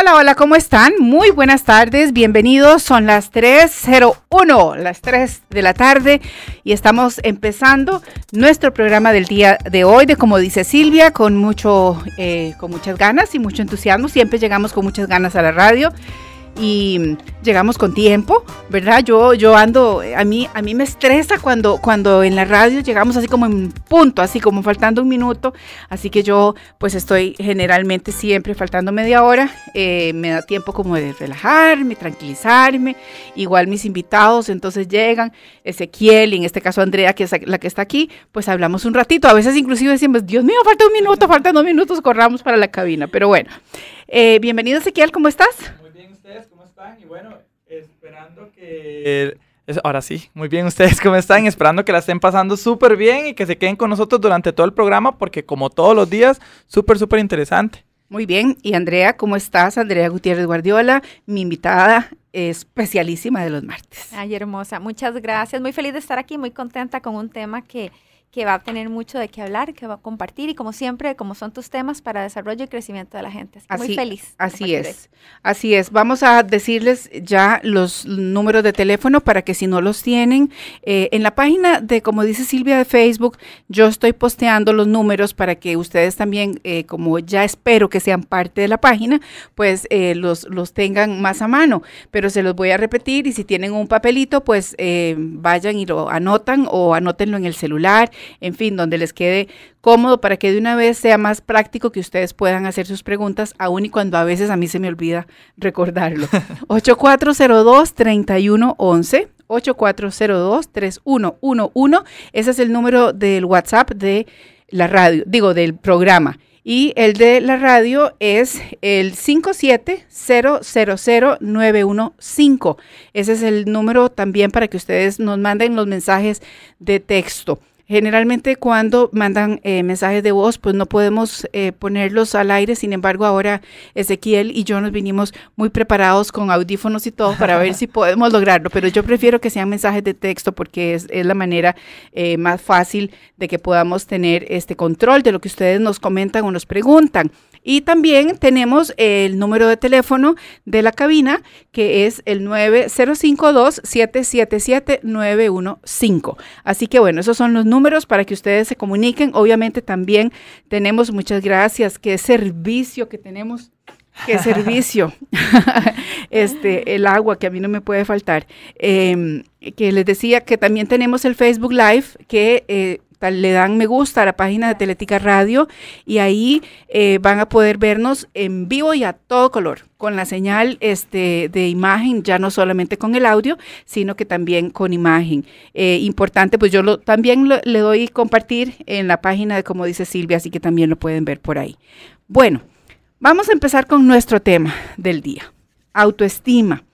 Hola, hola, ¿cómo están? Muy buenas tardes, bienvenidos. Son las 3.01, las 3 de la tarde y estamos empezando nuestro programa del día de hoy, de como dice Silvia, con, mucho, eh, con muchas ganas y mucho entusiasmo. Siempre llegamos con muchas ganas a la radio y llegamos con tiempo, ¿verdad? Yo, yo ando, a mí, a mí me estresa cuando, cuando en la radio llegamos así como en punto, así como faltando un minuto, así que yo pues estoy generalmente siempre faltando media hora, eh, me da tiempo como de relajarme, tranquilizarme, igual mis invitados entonces llegan, Ezequiel y en este caso Andrea, que es la que está aquí, pues hablamos un ratito, a veces inclusive decimos, Dios mío, falta un minuto, faltan dos minutos, corramos para la cabina, pero bueno, eh, bienvenido Ezequiel, ¿cómo estás? Y bueno, esperando que... Eh, ahora sí, muy bien, ¿ustedes cómo están? Esperando que la estén pasando súper bien y que se queden con nosotros durante todo el programa porque como todos los días, súper, súper interesante. Muy bien, y Andrea, ¿cómo estás? Andrea Gutiérrez Guardiola, mi invitada especialísima de los martes. Ay, hermosa, muchas gracias, muy feliz de estar aquí, muy contenta con un tema que que va a tener mucho de qué hablar, que va a compartir y como siempre, como son tus temas para desarrollo y crecimiento de la gente. Así, muy feliz. Así es, así es. Vamos a decirles ya los números de teléfono para que si no los tienen, eh, en la página de, como dice Silvia de Facebook, yo estoy posteando los números para que ustedes también, eh, como ya espero que sean parte de la página, pues eh, los, los tengan más a mano. Pero se los voy a repetir y si tienen un papelito, pues vayan y lo anotan o anótenlo en el celular en fin, donde les quede cómodo para que de una vez sea más práctico que ustedes puedan hacer sus preguntas, aun y cuando a veces a mí se me olvida recordarlo. 8402-3111. 8402-3111. Ese es el número del WhatsApp de la radio, digo, del programa. Y el de la radio es el 57000915. Ese es el número también para que ustedes nos manden los mensajes de texto. Generalmente cuando mandan eh, mensajes de voz, pues no podemos eh, ponerlos al aire. Sin embargo, ahora Ezequiel y yo nos vinimos muy preparados con audífonos y todo para ver si podemos lograrlo. Pero yo prefiero que sean mensajes de texto porque es, la manera eh, más fácil de que podamos tener este control de lo que ustedes nos comentan o nos preguntan. Y también tenemos el número de teléfono de la cabina, que es el 9052-777-915. Así que bueno, esos son los números para que ustedes se comuniquen. Obviamente también tenemos, muchas gracias, qué servicio que tenemos. Qué servicio. este, el agua que a mí no me puede faltar. Em, que les decía que también tenemos el Facebook Live, que eh, le dan me gusta a la página de Teletica Radio y ahí eh, van a poder vernos en vivo y a todo color, con la señal este, de imagen, ya no solamente con el audio, sino que también con imagen. Eh, importante, pues yo también le doy compartir en la página de como dice Silvia, así que también lo pueden ver por ahí. Bueno, vamos a empezar con nuestro tema del día, autoestima.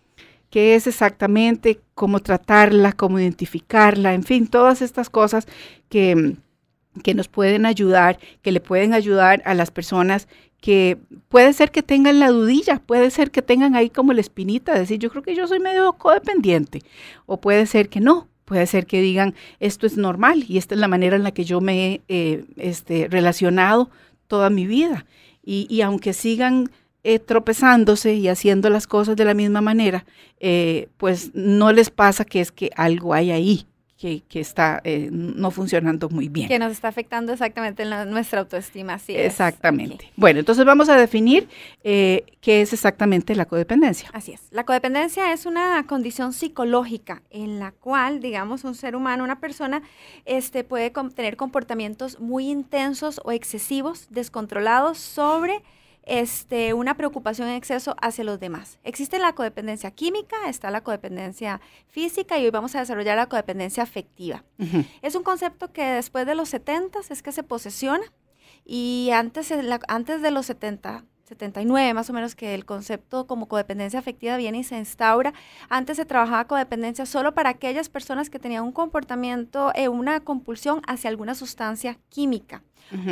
¿Qué es exactamente? cómo tratarla, cómo identificarla, en fin, todas estas cosas que, que nos pueden ayudar, que le pueden ayudar a las personas que puede ser que tengan la dudilla, puede ser que tengan ahí como la espinita, decir, yo creo que yo soy medio codependiente, o puede ser que no, puede ser que digan, esto es normal y esta es la manera en la que yo me he eh, este, relacionado toda mi vida. Y, y aunque sigan eh, tropezándose y haciendo las cosas de la misma manera, eh, pues no les pasa que es que algo hay ahí. Que, está eh, no funcionando muy bien. Que nos está afectando exactamente nuestra autoestima, sí. Exactamente. Bueno, entonces vamos a definir qué es exactamente la codependencia. Así es. La codependencia es una condición psicológica en la cual, digamos, un ser humano, una persona, este, puede tener comportamientos muy intensos o excesivos, descontrolados sobre este, una preocupación en exceso hacia los demás. Existe la codependencia química, está la codependencia física y hoy vamos a desarrollar la codependencia afectiva. Es un concepto que después de los 70 es que se posesiona y antes, antes de los 70 79 más o menos que el concepto como codependencia afectiva viene y se instaura. Antes se trabajaba codependencia solo para aquellas personas que tenían un comportamiento, eh, una compulsión hacia alguna sustancia química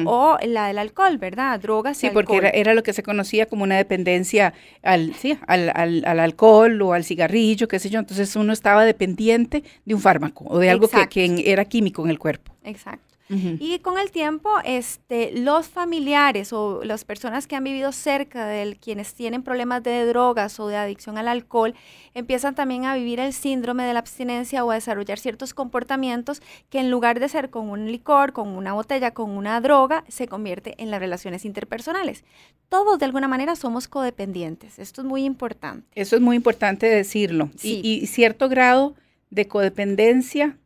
o la del alcohol, ¿verdad? Drogas. Sí, porque era, lo que se conocía como una dependencia al, al, al, alcohol o al cigarrillo, qué sé yo. Entonces uno estaba dependiente de un fármaco o de algo que, era químico en el cuerpo. Exacto. Y con el tiempo, este, los familiares o las personas que han vivido cerca de quienes tienen problemas de drogas o de adicción al alcohol, empiezan también a vivir el síndrome de la abstinencia o a desarrollar ciertos comportamientos que en lugar de ser con un licor, con una botella, con una droga, se convierte en las relaciones interpersonales. Todos de alguna manera somos codependientes. Esto es muy importante. Eso es muy importante decirlo. y cierto grado de codependencia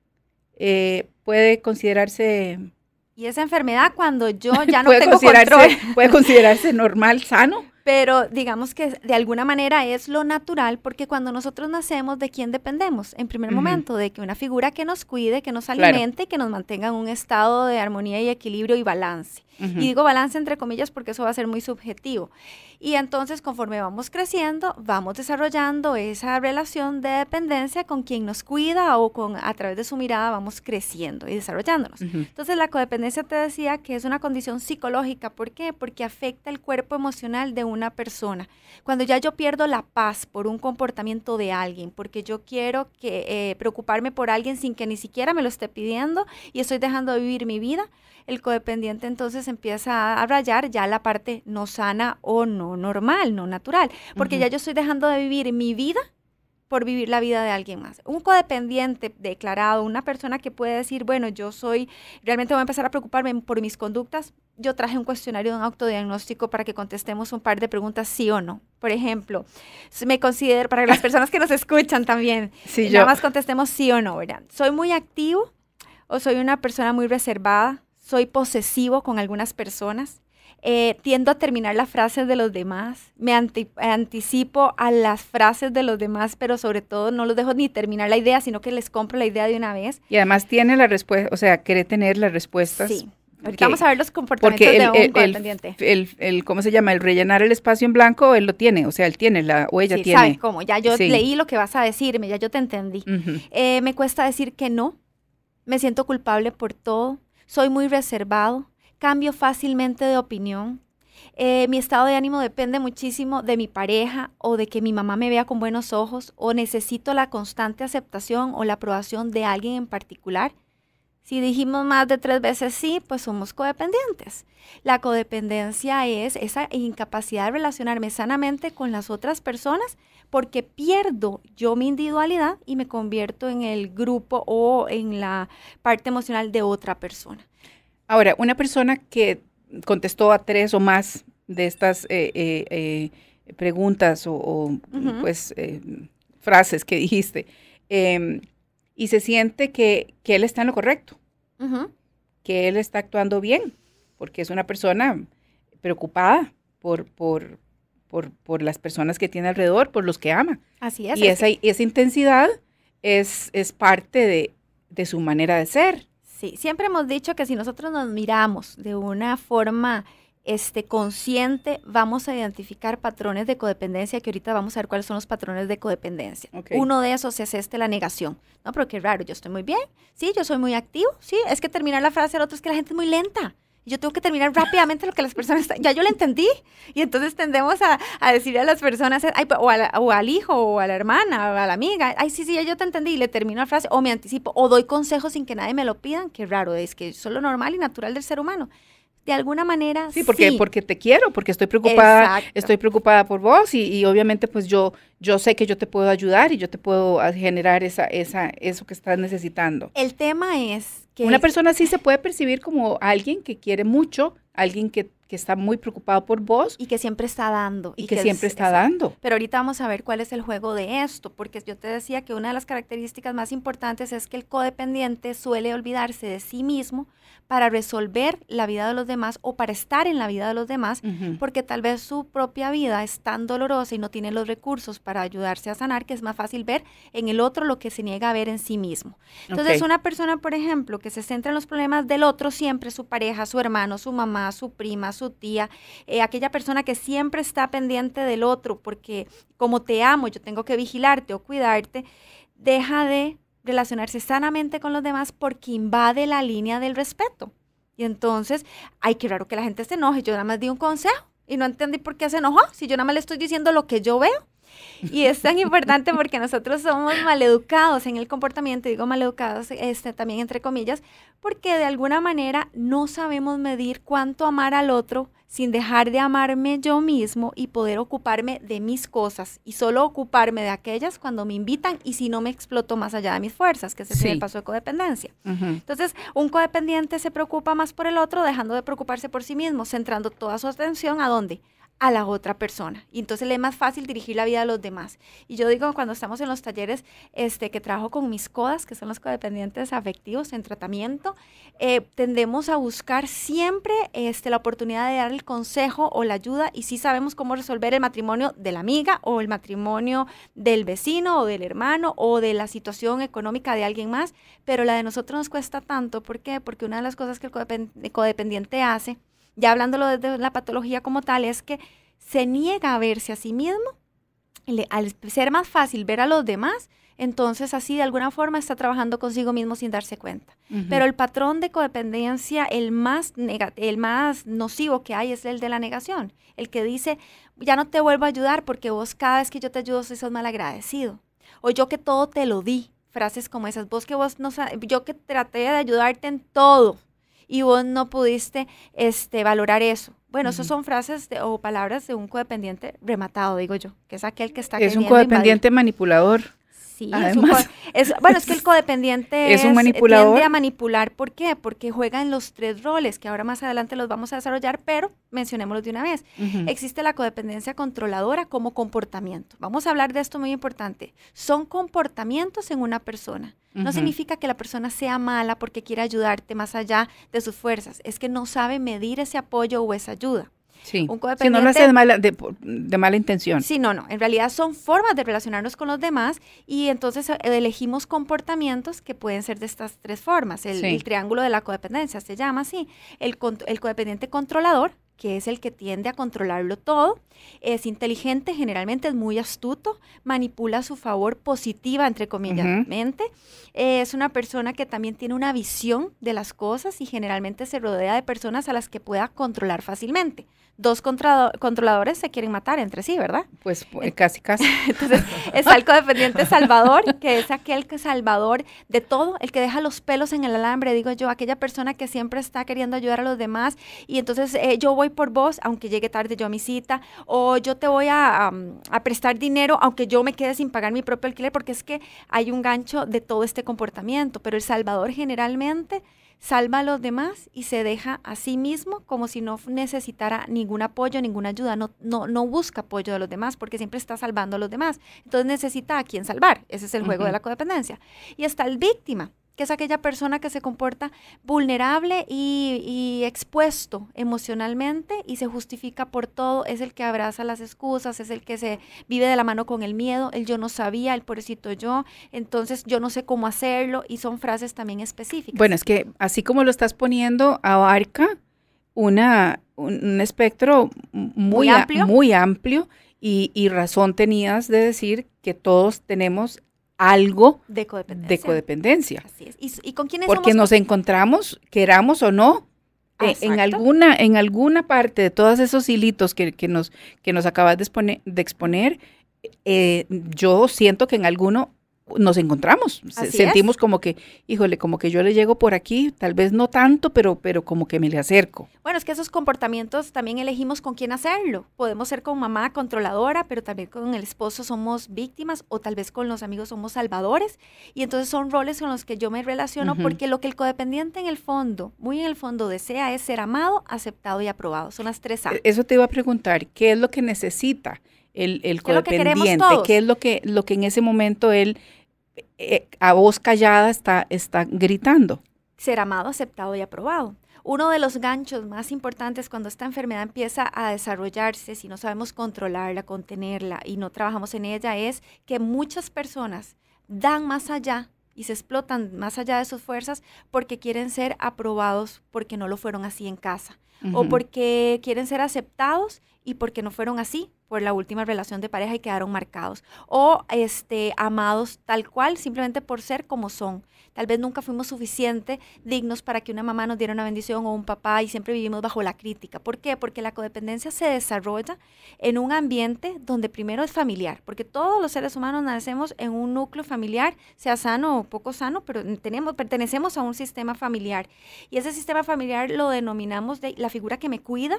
eh, puede considerarse... Y esa enfermedad cuando yo ya no puede tengo considerarse, control. puede considerarse normal, sano. Pero digamos que de alguna manera es lo natural, porque cuando nosotros nacemos, ¿de quién dependemos? En primer momento, de que una figura que nos cuide, que nos alimente, que nos mantenga en un estado de armonía y equilibrio y balance. Y digo balance entre comillas porque eso va a ser muy subjetivo. Y entonces conforme vamos creciendo, vamos desarrollando esa relación de dependencia con quien nos cuida o con a través de su mirada vamos creciendo y desarrollándonos. Entonces la codependencia te decía que es una condición psicológica. ¿Por qué? Porque afecta el cuerpo emocional de una persona. Cuando ya yo pierdo la paz por un comportamiento de alguien, porque yo quiero que eh, preocuparme por alguien sin que ni siquiera me lo esté pidiendo y estoy dejando de vivir mi vida, el codependiente entonces empieza a rayar ya la parte no sana o no normal, no natural, porque ya yo estoy dejando de vivir mi vida por vivir la vida de alguien más. Un codependiente declarado, una persona que puede decir, bueno, yo soy, realmente voy a empezar a preocuparme por mis conductas. Yo traje un cuestionario de un autodiagnóstico para que contestemos un par de preguntas sí o no. Por ejemplo, me considero, para las personas que nos escuchan también, nada más contestemos sí o no, ¿verdad? ¿Soy muy activo o soy una persona muy reservada? ¿Soy posesivo con algunas personas? Eh, tiendo a terminar las frases de los demás, me anticipo a las frases de los demás, pero sobre todo no los dejo ni terminar la idea, sino que les compro la idea de una vez. Y además tiene la respuesta, o sea, quiere tener las respuestas. Sí. vamos a ver los comportamientos de un el, ¿Cómo se llama? El rellenar el espacio en blanco, él lo tiene, o sea, él tiene, la, o ella sí, tiene. cómo? Ya yo leí lo que vas a decirme, ya yo te entendí. Eh, me cuesta decir que no, me siento culpable por todo, soy muy reservado, Cambio fácilmente de opinión. Eh, mi estado de ánimo depende muchísimo de mi pareja o de que mi mamá me vea con buenos ojos o necesito la constante aceptación o la aprobación de alguien en particular. Si dijimos más de tres veces sí, pues somos codependientes. La codependencia es esa incapacidad de relacionarme sanamente con las otras personas porque pierdo yo mi individualidad y me convierto en el grupo o en la parte emocional de otra persona. Ahora, una persona que contestó a tres o más de estas eh, eh, eh, preguntas o, pues frases que dijiste em, y se siente que, él está en lo correcto, que él está actuando bien, porque es una persona preocupada por, las personas que tiene alrededor, por los que ama. Así es. Y esa, intensidad es, parte de, de su manera de ser Sí, siempre hemos dicho que si nosotros nos miramos de una forma este, consciente, vamos a identificar patrones de codependencia, que ahorita vamos a ver cuáles son los patrones de codependencia. Uno de esos es este, la negación. No, pero qué raro, yo estoy muy bien, sí, yo soy muy activo, sí, es que terminar la frase el otro es que la gente es muy lenta yo tengo que terminar rápidamente lo que las personas, ya yo lo entendí, y entonces tendemos a, a decirle a las personas, ay, o, al hijo, o a la hermana, o a la amiga, ay, sí, sí, ya yo te entendí, y le termino la frase, o me anticipo, o doy consejos sin que nadie me lo pidan, qué raro, es que es lo normal y natural del ser humano de alguna manera sí porque porque te quiero porque estoy preocupada estoy preocupada por vos y, y, obviamente pues yo yo sé que yo te puedo ayudar y yo te puedo generar esa esa eso que estás necesitando el tema es una persona sí se puede percibir como alguien que quiere mucho, alguien que que está muy preocupado por vos. Y que siempre está dando. Y, que, siempre está dando. Pero ahorita vamos a ver cuál es el juego de esto, porque yo te decía que una de las características más importantes es que el codependiente suele olvidarse de sí mismo para resolver la vida de los demás o para estar en la vida de los demás, porque tal vez su propia vida es tan dolorosa y no tiene los recursos para ayudarse a sanar que es más fácil ver en el otro lo que se niega a ver en sí mismo. Entonces, una persona, por ejemplo, que se centra en los problemas del otro siempre, su pareja, su hermano, su mamá, su prima, su tía, eh, aquella persona que siempre está pendiente del otro, porque como te amo, yo tengo que vigilarte o cuidarte, deja de relacionarse sanamente con los demás porque invade la línea del respeto. Y entonces, hay que raro que la gente se enoje, yo nada más di un consejo y no entendí por qué se enojó, si yo nada más le estoy diciendo lo que yo veo. Y es tan importante porque nosotros somos maleducados en el comportamiento, digo maleducados este, también entre comillas, porque de alguna manera no sabemos medir cuánto amar al otro sin dejar de amarme yo mismo y poder ocuparme de mis cosas y solo ocuparme de aquellas cuando me invitan y si no me exploto más allá de mis fuerzas, que se es el paso de codependencia. Entonces, un codependiente se preocupa más por el otro, dejando de preocuparse por sí mismo, centrando toda su atención a dónde? a la otra persona. Y entonces le es más fácil dirigir la vida a los demás. Y yo digo, cuando estamos en los talleres este, que trabajo con mis codas, que son los codependientes afectivos en tratamiento, eh, tendemos a buscar siempre este, la oportunidad de dar el consejo o la ayuda y sí sabemos cómo resolver el matrimonio de la amiga o el matrimonio del vecino o del hermano o de la situación económica de alguien más, pero la de nosotros nos cuesta tanto. ¿Por qué? Porque una de las cosas que el codependiente hace ya hablándolo desde la patología como tal, es que se niega a verse a sí mismo, al ser más fácil ver a los demás, entonces así de alguna forma está trabajando consigo mismo sin darse cuenta. Pero el patrón de codependencia, el más, el más nocivo que hay es el de la negación, el que dice, ya no te vuelvo a ayudar porque vos cada vez que yo te ayudo sos agradecido. o yo que todo te lo di, frases como esas, vos que vos no yo que traté de ayudarte en todo, y vos no pudiste este, valorar eso. Bueno, esas son frases o palabras de un codependiente rematado, digo yo, que es aquel que está... Es un codependiente manipulador. Sí, Además, es bueno, es que el codependiente es, un eh, manipulador. tiende a manipular. ¿Por qué? Porque juega en los tres roles, que ahora más adelante los vamos a desarrollar, pero mencionémoslo de una vez. Existe la codependencia controladora como comportamiento. Vamos a hablar de esto muy importante. Son comportamientos en una persona. No significa que la persona sea mala porque quiere ayudarte más allá de sus fuerzas. Es que no sabe medir ese apoyo o esa ayuda. Sí. si no lo hace de mala, de, de intención. Sí, no, no. En realidad son formas de relacionarnos con los demás y entonces eh, elegimos comportamientos que pueden ser de estas tres formas. El, triángulo de la codependencia se llama así. El, el codependiente controlador, que es el que tiende a controlarlo todo, es inteligente, generalmente es muy astuto, manipula a su favor positiva, entre comillas, es una persona que también tiene una visión de las cosas y generalmente se rodea de personas a las que pueda controlar fácilmente dos controladores se quieren matar entre sí, ¿verdad? Pues, pues casi, casi. Entonces, es el codependiente salvador, que es aquel que salvador de todo, el que deja los pelos en el alambre, digo yo, aquella persona que siempre está queriendo ayudar a los demás y entonces eh, yo voy por vos, aunque llegue tarde yo a mi cita, o yo te voy a prestar dinero, aunque yo me quede sin pagar mi propio alquiler, porque es que hay un gancho de todo este comportamiento, pero el salvador generalmente salva a los demás y se deja a sí mismo como si no necesitara ningún apoyo, ninguna ayuda, no, busca apoyo de los demás porque siempre está salvando a los demás. Entonces necesita a quien salvar, ese es el juego de la codependencia. Y está el víctima, que es aquella persona que se comporta vulnerable y, expuesto emocionalmente y se justifica por todo, es el que abraza las excusas, es el que se vive de la mano con el miedo, el yo no sabía, el pobrecito yo, entonces yo no sé cómo hacerlo y son frases también específicas. Bueno, es que así como lo estás poniendo, abarca una, un, espectro muy, amplio, y razón tenías de decir que todos tenemos algo de codependencia. ¿Y, Porque nos encontramos, queramos o no, e-, en, alguna, en alguna parte de todos esos hilitos que, que nos, que nos acabas de, de exponer, eh, yo siento que en alguno nos encontramos, sentimos como que, híjole, como que yo le llego por aquí, tal vez no tanto, pero, pero como que me le acerco. Bueno, es que esos comportamientos también elegimos con quién hacerlo. Podemos ser con mamá controladora, pero también con el esposo somos víctimas o tal vez con los amigos somos salvadores. Y entonces son roles con los que yo me relaciono porque lo que el codependiente en el fondo, muy en el fondo, desea es ser amado, aceptado y aprobado. Son las tres A. E-, eso te iba a preguntar, ¿qué es lo que necesita? el, el que es lo que, lo que en ese momento él eh, a voz callada está, está gritando. Ser amado, aceptado y aprobado. Uno de los ganchos más importantes cuando esta enfermedad empieza a desarrollarse, si no sabemos controlarla, contenerla y no trabajamos en ella, es que muchas personas dan más allá y se explotan más allá de sus fuerzas porque quieren ser aprobados porque no lo fueron así en casa o porque quieren ser aceptados y porque no fueron así por la última relación de pareja y quedaron marcados. O este, amados tal cual, simplemente por ser como son. Tal vez nunca fuimos suficiente dignos para que una mamá nos diera una bendición o un papá y siempre vivimos bajo la crítica. ¿Por qué? Porque la codependencia se desarrolla en un ambiente donde primero es familiar, porque todos los seres humanos nacemos en un núcleo familiar, sea sano o poco sano, pero tenemos, pertenecemos a un sistema familiar. Y ese sistema familiar lo denominamos la figura que me cuida,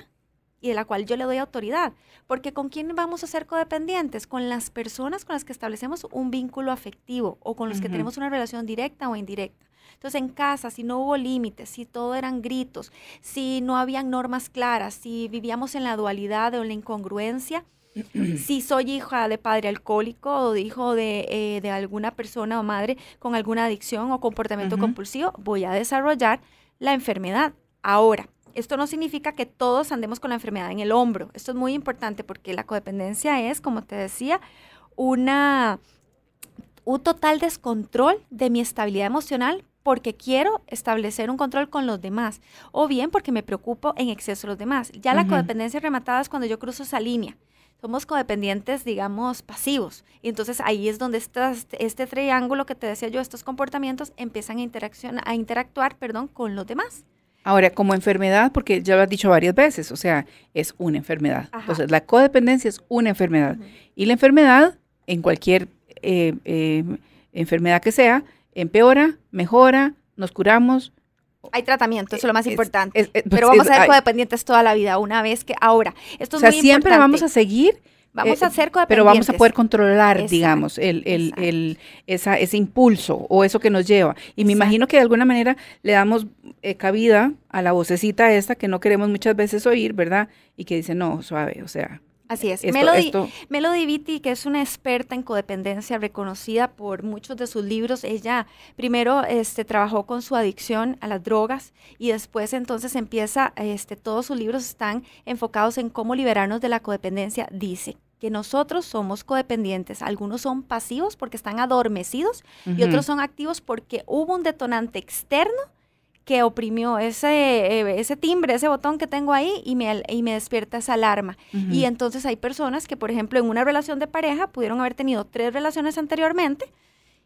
y de la cual yo le doy autoridad. Porque ¿con quién vamos a ser codependientes? Con las personas con las que establecemos un vínculo afectivo o con los que tenemos una relación directa o indirecta. Entonces, en casa, si no hubo límites, si todo eran gritos, si no habían normas claras, si vivíamos en la dualidad o en la incongruencia, si soy hija de padre alcohólico o hijo de, eh, de alguna persona o madre con alguna adicción o comportamiento compulsivo, voy a desarrollar la enfermedad. Ahora, esto no significa que todos andemos con la enfermedad en el hombro. Esto es muy importante porque la codependencia es, como te decía, una, un total descontrol de mi estabilidad emocional porque quiero establecer un control con los demás o bien porque me preocupo en exceso de los demás. Ya la codependencia rematada es cuando yo cruzo esa línea somos codependientes, digamos, pasivos. Y entonces ahí es donde este triángulo que te decía yo, estos comportamientos empiezan a, a interactuar perdón, con los demás. Ahora, como enfermedad, porque ya lo has dicho varias veces, o sea, es una enfermedad. Entonces, la codependencia es una enfermedad. Y la enfermedad, en cualquier eh, eh, enfermedad que sea, empeora, mejora, nos curamos. Hay tratamiento, eso es lo más importante. Pues Pero vamos a pues, ser codependientes toda la vida, una vez que ahora. Esto es o sea, siempre vamos a seguir Vamos eh, a ser Pero vamos a poder controlar, digamos, el, ese impulso o eso que nos lleva. Y me imagino que de alguna manera le damos eh, cabida a la vocecita esta que no queremos muchas veces oír, ¿verdad? Y que dice, no, suave, o sea, Así es. Melody, Vitti, que es una experta en codependencia reconocida por muchos de sus libros, ella primero este, trabajó con su adicción a las drogas y después entonces empieza, este, todos sus libros están enfocados en cómo liberarnos de la codependencia, dice que nosotros somos codependientes. Algunos son pasivos porque están adormecidos y otros son activos porque hubo un detonante externo que oprimió ese, eh, ese timbre, ese botón que tengo ahí y me, y me despierta esa alarma. Y entonces hay personas que, por ejemplo, en una relación de pareja pudieron haber tenido tres relaciones anteriormente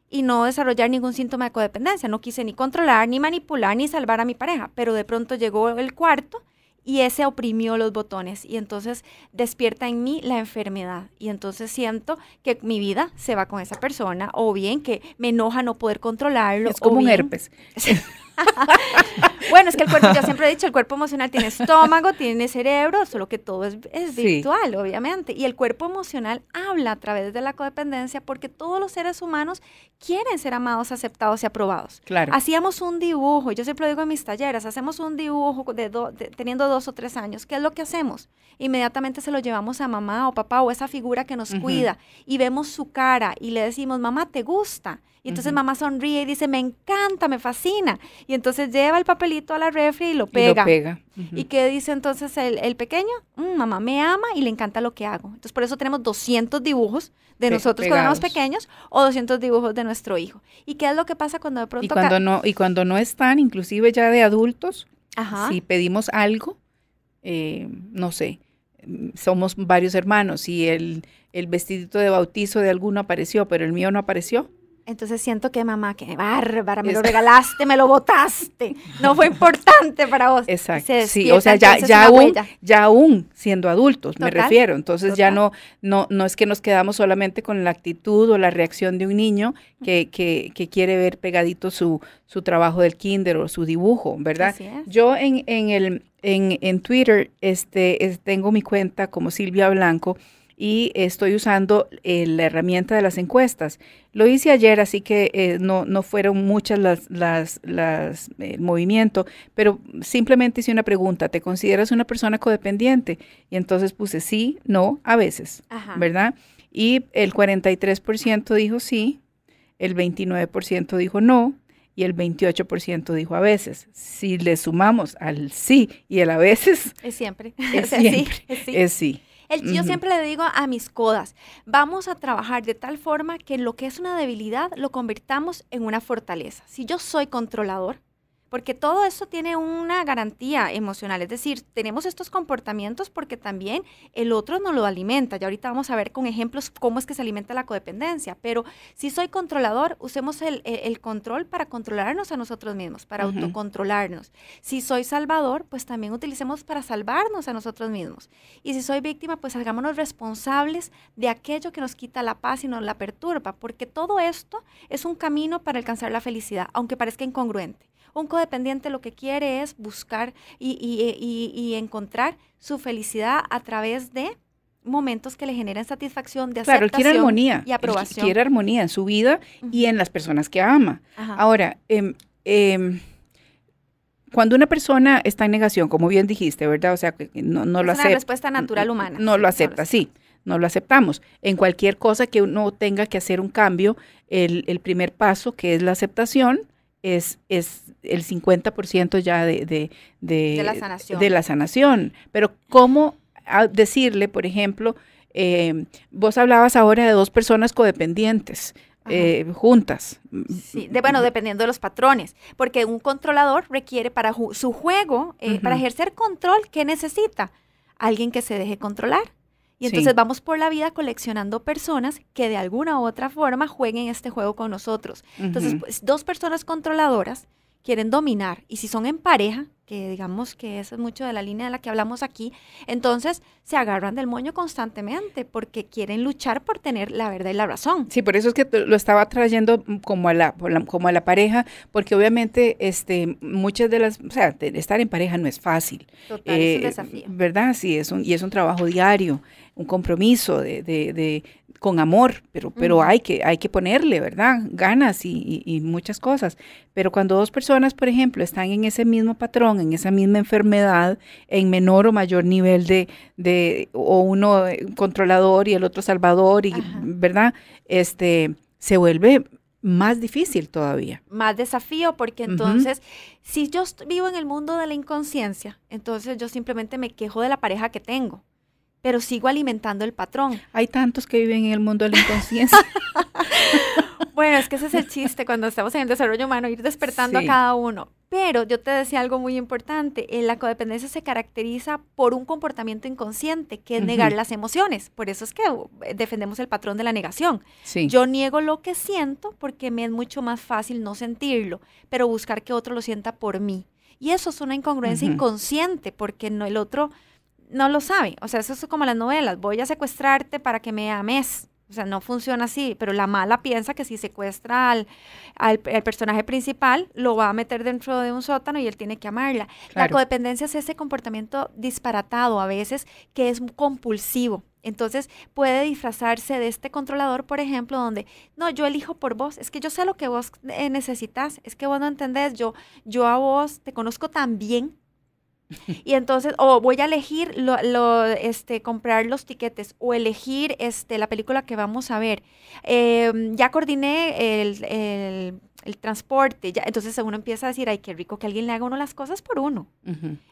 y no desarrollar ningún síntoma de codependencia. No quise ni controlar, ni manipular, ni salvar a mi pareja, pero de pronto llegó el cuarto y ese oprimió los botones y entonces despierta en mí la enfermedad y entonces siento que mi vida se va con esa persona o bien que me enoja no poder controlarlo. Es como un herpes. Bueno, es que el cuerpo, yo siempre he dicho, el cuerpo emocional tiene estómago, tiene cerebro, solo que todo es, virtual, obviamente. Y el cuerpo emocional habla a través de la codependencia porque todos los seres humanos quieren ser amados, aceptados y aprobados. Claro. Hacíamos un dibujo, yo siempre lo digo en mis talleres, hacemos un dibujo de, teniendo dos o tres años. ¿Qué es lo que hacemos? Inmediatamente se lo llevamos a mamá o papá o esa figura que nos cuida y vemos su cara y le decimos, mamá, ¿te gusta? Y entonces mamá sonríe y dice, me encanta, me fascina. Y entonces lleva el papelito a la refri y lo pega. Y, lo pega. ¿Y qué dice entonces el, pequeño? Mm, mamá me ama y le encanta lo que hago. Entonces por eso tenemos 200 dibujos de nosotros cuando éramos pequeños o 200 dibujos de nuestro hijo. ¿Y qué es lo que pasa cuando de pronto... Y cuando, no, y cuando no están, inclusive ya de adultos, si pedimos algo, eh, no sé, somos varios hermanos y el, el vestidito de bautizo de alguno apareció, pero el mío no apareció entonces siento que mamá, que bárbara, me lo regalaste, me lo botaste, no fue importante para vos. Exacto. sí, o sea, ya, ya aún, siendo adultos, me refiero. Entonces ya no, no, no es que nos quedamos solamente con la actitud o la reacción de un niño que, que, que quiere ver pegadito su, su trabajo del kinder o su dibujo, ¿verdad? Yo en, en el en, en Twitter este, tengo mi cuenta como Silvia Blanco y estoy usando eh, la herramienta de las encuestas. Lo hice ayer, así que eh, no, no, fueron muchas las, las, el movimiento, pero simplemente hice una pregunta, ¿te consideras una persona codependiente? Y entonces puse sí, no, a veces, ¿verdad? Y el 43% dijo sí, el 29% dijo no, y el 28% dijo a veces. Si le sumamos al sí y el a veces. Es siempre. Es, siempre, es sí. Es sí. Yo siempre le digo a mis codas, vamos a trabajar de tal forma que lo que es una debilidad lo convirtamos en una fortaleza. Si yo soy controlador, porque todo eso tiene una garantía emocional, es decir, tenemos estos comportamientos porque también el otro nos lo alimenta, y ahorita vamos a ver con ejemplos cómo es que se alimenta la codependencia, pero si soy controlador, usemos el, e, control para controlarnos a nosotros mismos, para autocontrolarnos. Si soy salvador, pues también utilicemos para salvarnos a nosotros mismos. Y si soy víctima, pues hagámonos responsables de aquello que nos quita la paz y nos la perturba, porque todo esto es un camino para alcanzar la felicidad, aunque parezca incongruente. Un codependiente lo que quiere es buscar e, y, encontrar su felicidad a través de momentos que le generen satisfacción, de aceptación quiere armonía, y aprobación. quiere armonía en su vida y en las personas que ama. Ahora, em, em, cuando una persona está en negación, como bien dijiste, ¿verdad? O sea, que no, lo acepta. Es una respuesta natural humana. No, no lo acepta, sí. No lo aceptamos. En cualquier cosa que uno tenga que hacer un cambio, el, el primer paso, que es la aceptación, es, es el 50% ya de, de, de, la sanación. de la sanación. Pero ¿cómo decirle, por ejemplo, em, vos hablabas ahora de dos personas codependientes? Eh, juntas. Sí, de, bueno, dependiendo de los patrones, porque un controlador requiere para su juego, eh, para ejercer control, ¿qué necesita? Alguien que se deje controlar. Y entonces vamos por la vida coleccionando personas que de alguna u otra forma jueguen este juego con nosotros. Entonces, pues, dos personas controladoras quieren dominar y si son en pareja, que digamos que eso es mucho de la línea de la que hablamos aquí, entonces se agarran del moño constantemente porque quieren luchar por tener la verdad y la razón. Sí, por eso es que lo estaba trayendo como a la, como a la pareja, porque obviamente este, muchas de las, o sea, estar en pareja no es fácil. Total, es un eh, desafío. ¿Verdad? Sí, es un, y es un trabajo diario, un compromiso de con amor, pero, pero hay, que, hay que ponerle, ¿verdad? Ganas y, muchas cosas. Pero cuando dos personas, por ejemplo, están en ese mismo patrón, en esa misma enfermedad, en menor o mayor nivel de, de o uno eh, controlador y el otro salvador, y, ¿verdad? Este, se vuelve más difícil todavía. Más desafío, porque entonces, si yo vivo en el mundo de la inconsciencia, entonces yo simplemente me quejo de la pareja que tengo pero sigo alimentando el patrón. Hay tantos que viven en el mundo de la inconsciencia. bueno, es que ese es el chiste cuando estamos en el desarrollo humano, ir despertando a cada uno. Pero yo te decía algo muy importante, eh, la codependencia se caracteriza por un comportamiento inconsciente, que es negar las emociones. Por eso es que uh, defendemos el patrón de la negación. Yo niego lo que siento porque me es mucho más fácil no sentirlo, pero buscar que otro lo sienta por mí. Y eso es una incongruencia inconsciente, porque no, el otro no lo sabe. O sea, eso es como las novelas. Voy a secuestrarte para que me ames. O sea, no funciona así, pero la mala piensa que si secuestra al, personaje principal, lo va a meter dentro de un sótano y él tiene que amarla. La codependencia es ese comportamiento disparatado a veces que es compulsivo. Entonces puede disfrazarse de este controlador, por ejemplo, donde, no, yo elijo por vos, es que yo sé lo que vos eh, necesitas, es que vos no entendés, yo, yo a vos te conozco tan bien Y entonces, o voy a elegir lo, este, comprar los tiquetes o elegir este, la película que vamos a ver. Em, ya coordiné el, transporte. Ya, entonces uno empieza a decir, ay, qué rico que alguien le haga uno las cosas por uno.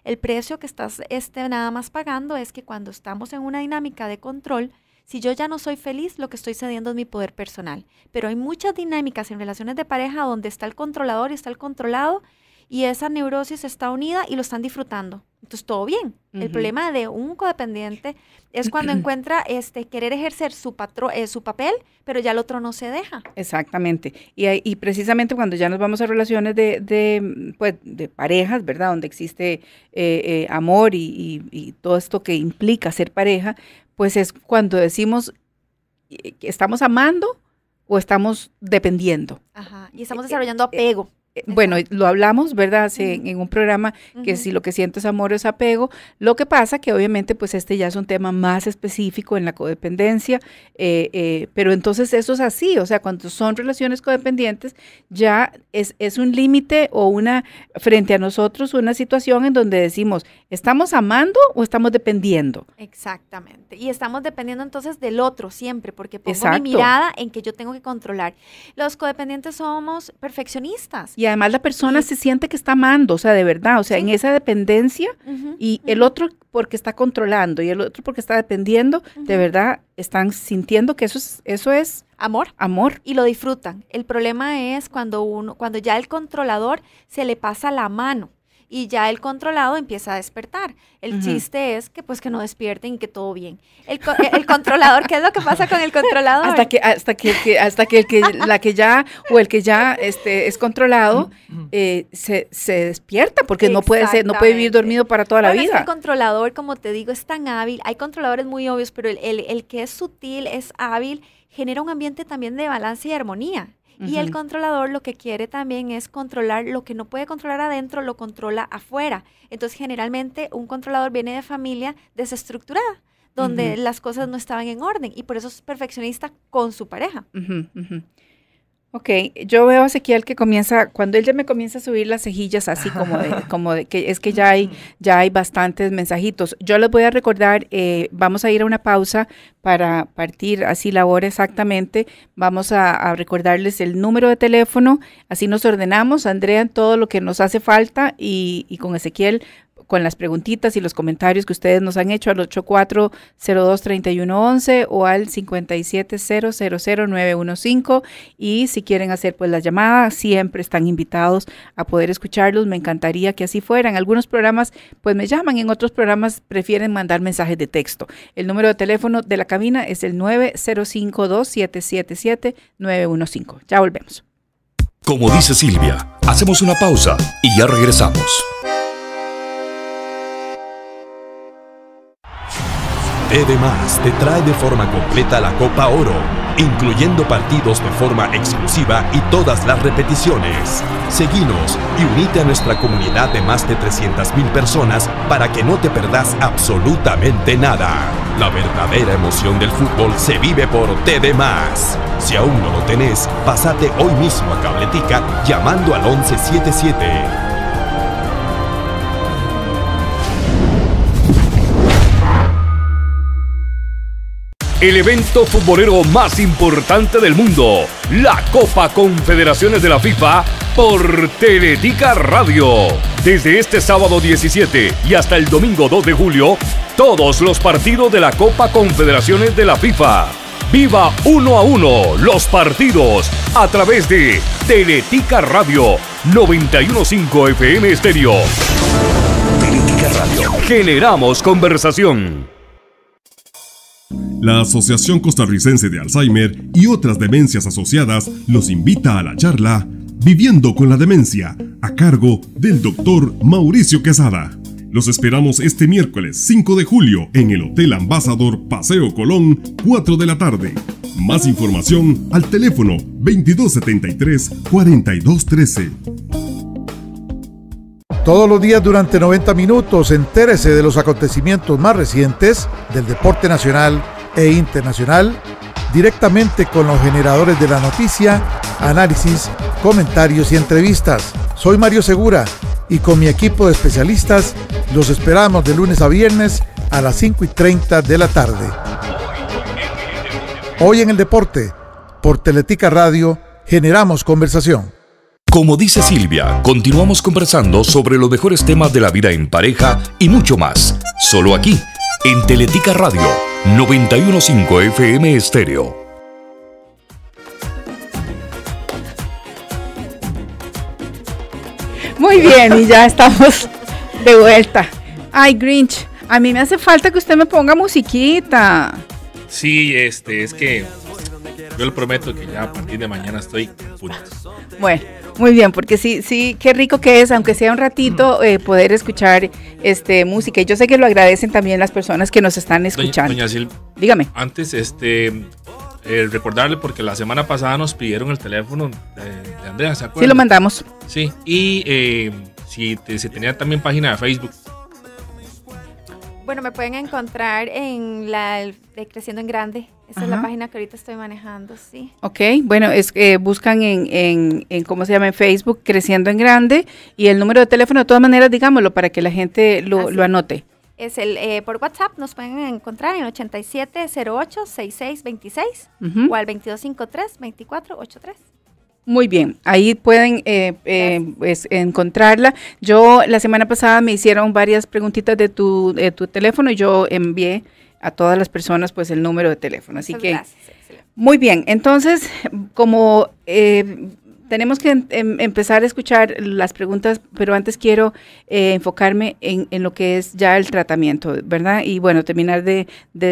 El precio que estás este, nada más pagando es que cuando estamos en una dinámica de control, si yo ya no soy feliz, lo que estoy cediendo es mi poder personal. Pero hay muchas dinámicas en relaciones de pareja donde está el controlador y está el controlado y esa neurosis está unida y lo están disfrutando. Entonces, todo bien. El problema de un codependiente es cuando encuentra este querer ejercer su, eh, su papel, pero ya el otro no se deja. Exactamente. Y, precisamente cuando ya nos vamos a relaciones de, pues, de parejas, ¿verdad? Donde existe eh, eh, amor y, todo esto que implica ser pareja, pues es cuando decimos que estamos amando o estamos dependiendo. Y estamos desarrollando apego. Eh, bueno, lo hablamos, ¿verdad? En un programa que si lo que siento es amor es apego. Lo que pasa que obviamente pues este ya es un tema más específico en la codependencia, eh, eh, pero entonces eso es así, o sea, cuando son relaciones codependientes ya es, un límite o una, frente a nosotros, una situación en donde decimos, ¿estamos amando o estamos dependiendo? Exactamente, y estamos dependiendo entonces del otro siempre, porque pongo mi mirada en que yo tengo que controlar. Los codependientes somos perfeccionistas y además la persona se siente que está amando, o sea, de verdad, o sea, en esa dependencia y el otro porque está controlando y el otro porque está dependiendo, de verdad están sintiendo que eso es, eso es amor, amor y lo disfrutan. El problema es cuando uno cuando ya el controlador se le pasa la mano y ya el controlado empieza a despertar. El chiste es que pues que no despierten y que todo bien. Eh, el, controlador, ¿qué es lo que pasa con el controlador? Hasta que hasta que, hasta que, el que la que ya o el que ya este es controlado eh, se, despierta porque no puede ser no puede vivir dormido para toda la vida. el controlador, como te digo, es tan hábil. Hay controladores muy obvios, pero el, el, el que es sutil, es hábil genera un ambiente también de balance y armonía. Y el controlador lo que quiere también es controlar lo que no puede controlar adentro, lo controla afuera. Entonces, generalmente un controlador viene de familia desestructurada donde las cosas no estaban en orden y por eso es perfeccionista con su pareja. Ok, yo veo a Ezequiel que comienza, cuando él ya me comienza a subir las cejillas así como de, como de que es que ya hay, ya hay bastantes mensajitos. Yo les voy a recordar, eh, vamos a ir a una pausa para partir así la hora exactamente. Vamos a, recordarles el número de teléfono, así nos ordenamos, Andrea, todo lo que nos hace falta y con Ezequiel con las preguntitas y los comentarios que ustedes nos han hecho al 84023111 o al 57000915 y si quieren hacer pues la llamada, siempre están invitados a poder escucharlos, me encantaría que así fuera. En algunos programas pues me llaman, en otros programas prefieren mandar mensajes de texto. El número de teléfono de la cabina es el 9052777915. 915 Ya volvemos. Como dice Silvia, hacemos una pausa y ya regresamos. TDMás te trae de forma completa la Copa Oro, incluyendo partidos de forma exclusiva y todas las repeticiones. Seguinos y unite a nuestra comunidad de más de 300.000 personas para que no te perdas absolutamente nada. La verdadera emoción del fútbol se vive por TDMás. Si aún no lo tenés, pasate hoy mismo a Cabletica llamando al 1177. el evento futbolero más importante del mundo, la Copa Confederaciones de la FIFA por Teletica Radio. Desde este sábado 17 y hasta el domingo 2 de julio, todos los partidos de la Copa Confederaciones de la FIFA. Viva uno a uno los partidos a través de Teletica Radio 915 FM Estéreo. Teletica Radio. Generamos conversación. La Asociación Costarricense de Alzheimer y otras demencias asociadas los invita a la charla Viviendo con la Demencia, a cargo del doctor Mauricio Quesada. Los esperamos este miércoles 5 de julio en el Hotel Ambassador Paseo Colón, 4 de la tarde. Más información al teléfono 2273 4213. Todos los días durante 90 minutos entérese de los acontecimientos más recientes del deporte nacional e internacional directamente con los generadores de la noticia, análisis, comentarios y entrevistas. Soy Mario Segura y con mi equipo de especialistas los esperamos de lunes a viernes a las 5 y 30 de la tarde. Hoy en el deporte, por Teletica Radio, generamos conversación. Como dice Silvia, continuamos conversando sobre los mejores temas de la vida en pareja y mucho más, solo aquí, en Teletica Radio 915 FM Estéreo. Muy bien, y ya estamos de vuelta. Ay, Grinch, a mí me hace falta que usted me ponga musiquita. Sí, este, es que yo le prometo que ya a partir de mañana estoy puntos. Bueno, muy bien, porque sí, sí, qué rico que es, aunque sea un ratito, mm. eh, poder escuchar este música. Y yo sé que lo agradecen también las personas que nos están escuchando. Doña, dígame. Antes, este, eh, recordarle porque la semana pasada nos pidieron el teléfono de, Andrea, ¿se acuerda? Sí, lo mandamos. Sí, y eh, si se tenía también página de Facebook, bueno, me pueden encontrar en la de Creciendo en Grande. Esa es la página que ahorita estoy manejando, sí. Ok, bueno, es que eh, buscan en, ¿cómo se llama? En Facebook, Creciendo en Grande. Y el número de teléfono, de todas maneras, digámoslo, para que la gente lo, anote. Es el, eh, por WhatsApp nos pueden encontrar en 8708-6626 o al 2253-2483. Muy bien, ahí pueden eh, eh, pues, encontrarla. Yo la semana pasada me hicieron varias preguntitas de tu, de tu teléfono y yo envié a todas las personas pues el número de teléfono. Así que... Muy bien, entonces, como eh, tenemos que em, em, empezar a escuchar las preguntas, pero antes quiero eh, enfocarme en, lo que es ya el tratamiento, ¿verdad? Y bueno, terminar de,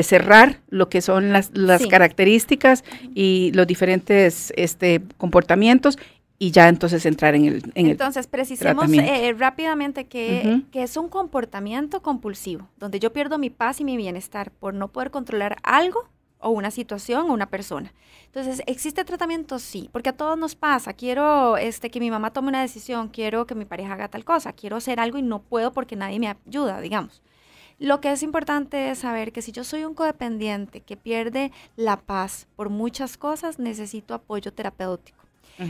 cerrar lo que son las, características y los diferentes este, comportamientos y ya entonces entrar en el en Entonces, precisemos eh, rápidamente que, que, es un comportamiento compulsivo, donde yo pierdo mi paz y mi bienestar por no poder controlar algo o una situación o una persona. Entonces, ¿existe tratamiento? Sí, porque a todos nos pasa. Quiero este, que mi mamá tome una decisión, quiero que mi pareja haga tal cosa, quiero hacer algo y no puedo porque nadie me ayuda, digamos. Lo que es importante es saber que si yo soy un codependiente que pierde la paz por muchas cosas, necesito apoyo terapéutico.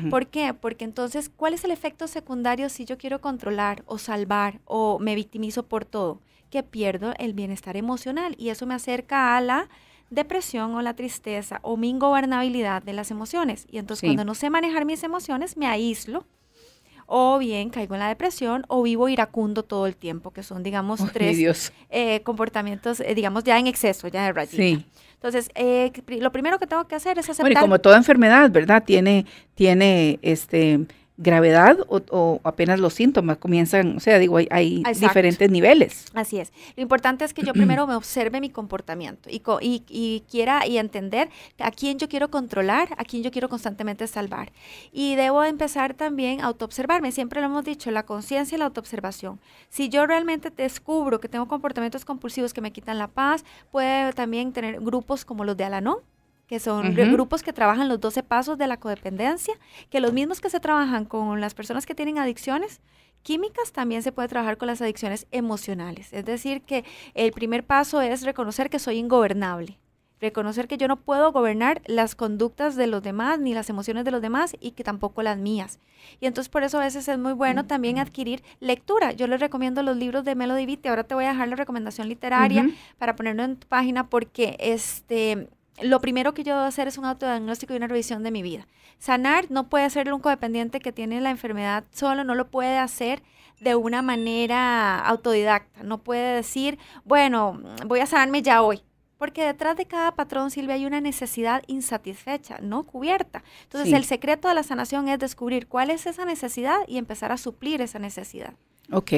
¿Por qué? Porque entonces, ¿cuál es el efecto secundario si yo quiero controlar o salvar o me victimizo por todo? Que pierdo el bienestar emocional y eso me acerca a la depresión o la tristeza o mi ingobernabilidad de las emociones. Y entonces cuando no sé manejar mis emociones, me aíslo o bien caigo en la depresión o vivo iracundo todo el tiempo, que son, digamos, tres eh, comportamientos, eh, digamos, ya en exceso, ya de rayita. Entonces, eh, lo primero que tengo que hacer es aceptar... Bueno, como toda enfermedad, ¿verdad? Tiene, tiene este gravedad o, apenas los síntomas comienzan, o sea, digo, hay, hay diferentes niveles. Así es. Lo importante es que yo primero me observe mi comportamiento y, y, quiera y entender a quién yo quiero controlar, a quién yo quiero constantemente salvar. Y debo empezar también a autoobservarme. Siempre lo hemos dicho, la conciencia y la autoobservación. Si yo realmente descubro que tengo comportamientos compulsivos que me quitan la paz, puede también tener grupos como los de Alanón, que son grupos que trabajan los 12 pasos de la codependencia, que los mismos que se trabajan con las personas que tienen adicciones químicas, también se puede trabajar con las adicciones emocionales. Es decir, que el primer paso es reconocer que soy ingobernable, reconocer que yo no puedo gobernar las conductas de los demás, ni las emociones de los demás, y que tampoco las mías. Y entonces por eso a veces es muy bueno mm. también adquirir lectura. Yo les recomiendo los libros de Melody y ahora te voy a dejar la recomendación literaria para ponerlo en tu página, porque este lo primero que yo debo hacer es un autodiagnóstico y una revisión de mi vida. Sanar no puede hacerlo un codependiente que tiene la enfermedad solo, no lo puede hacer de una manera autodidacta, no puede decir, bueno, voy a sanarme ya hoy. Porque detrás de cada patrón, Silvia, hay una necesidad insatisfecha, no cubierta. Entonces, el secreto de la sanación es descubrir cuál es esa necesidad y empezar a suplir esa necesidad. Ok.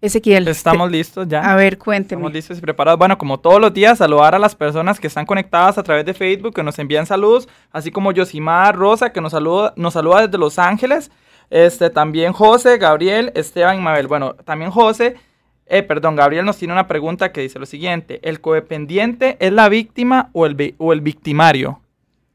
Ezequiel. Estamos listos ya. A ver, cuénteme. Estamos listos y preparados. Bueno, como todos los días, saludar a las personas que están conectadas a través de Facebook, que nos envían saludos, así como Yosimar Rosa, que nos saluda, nos saluda desde Los Ángeles. Este, también José, Gabriel, Esteban y Mabel. Bueno, también José, eh, perdón, Gabriel nos tiene una pregunta que dice lo siguiente: ¿el codependiente es la víctima o el, o el victimario?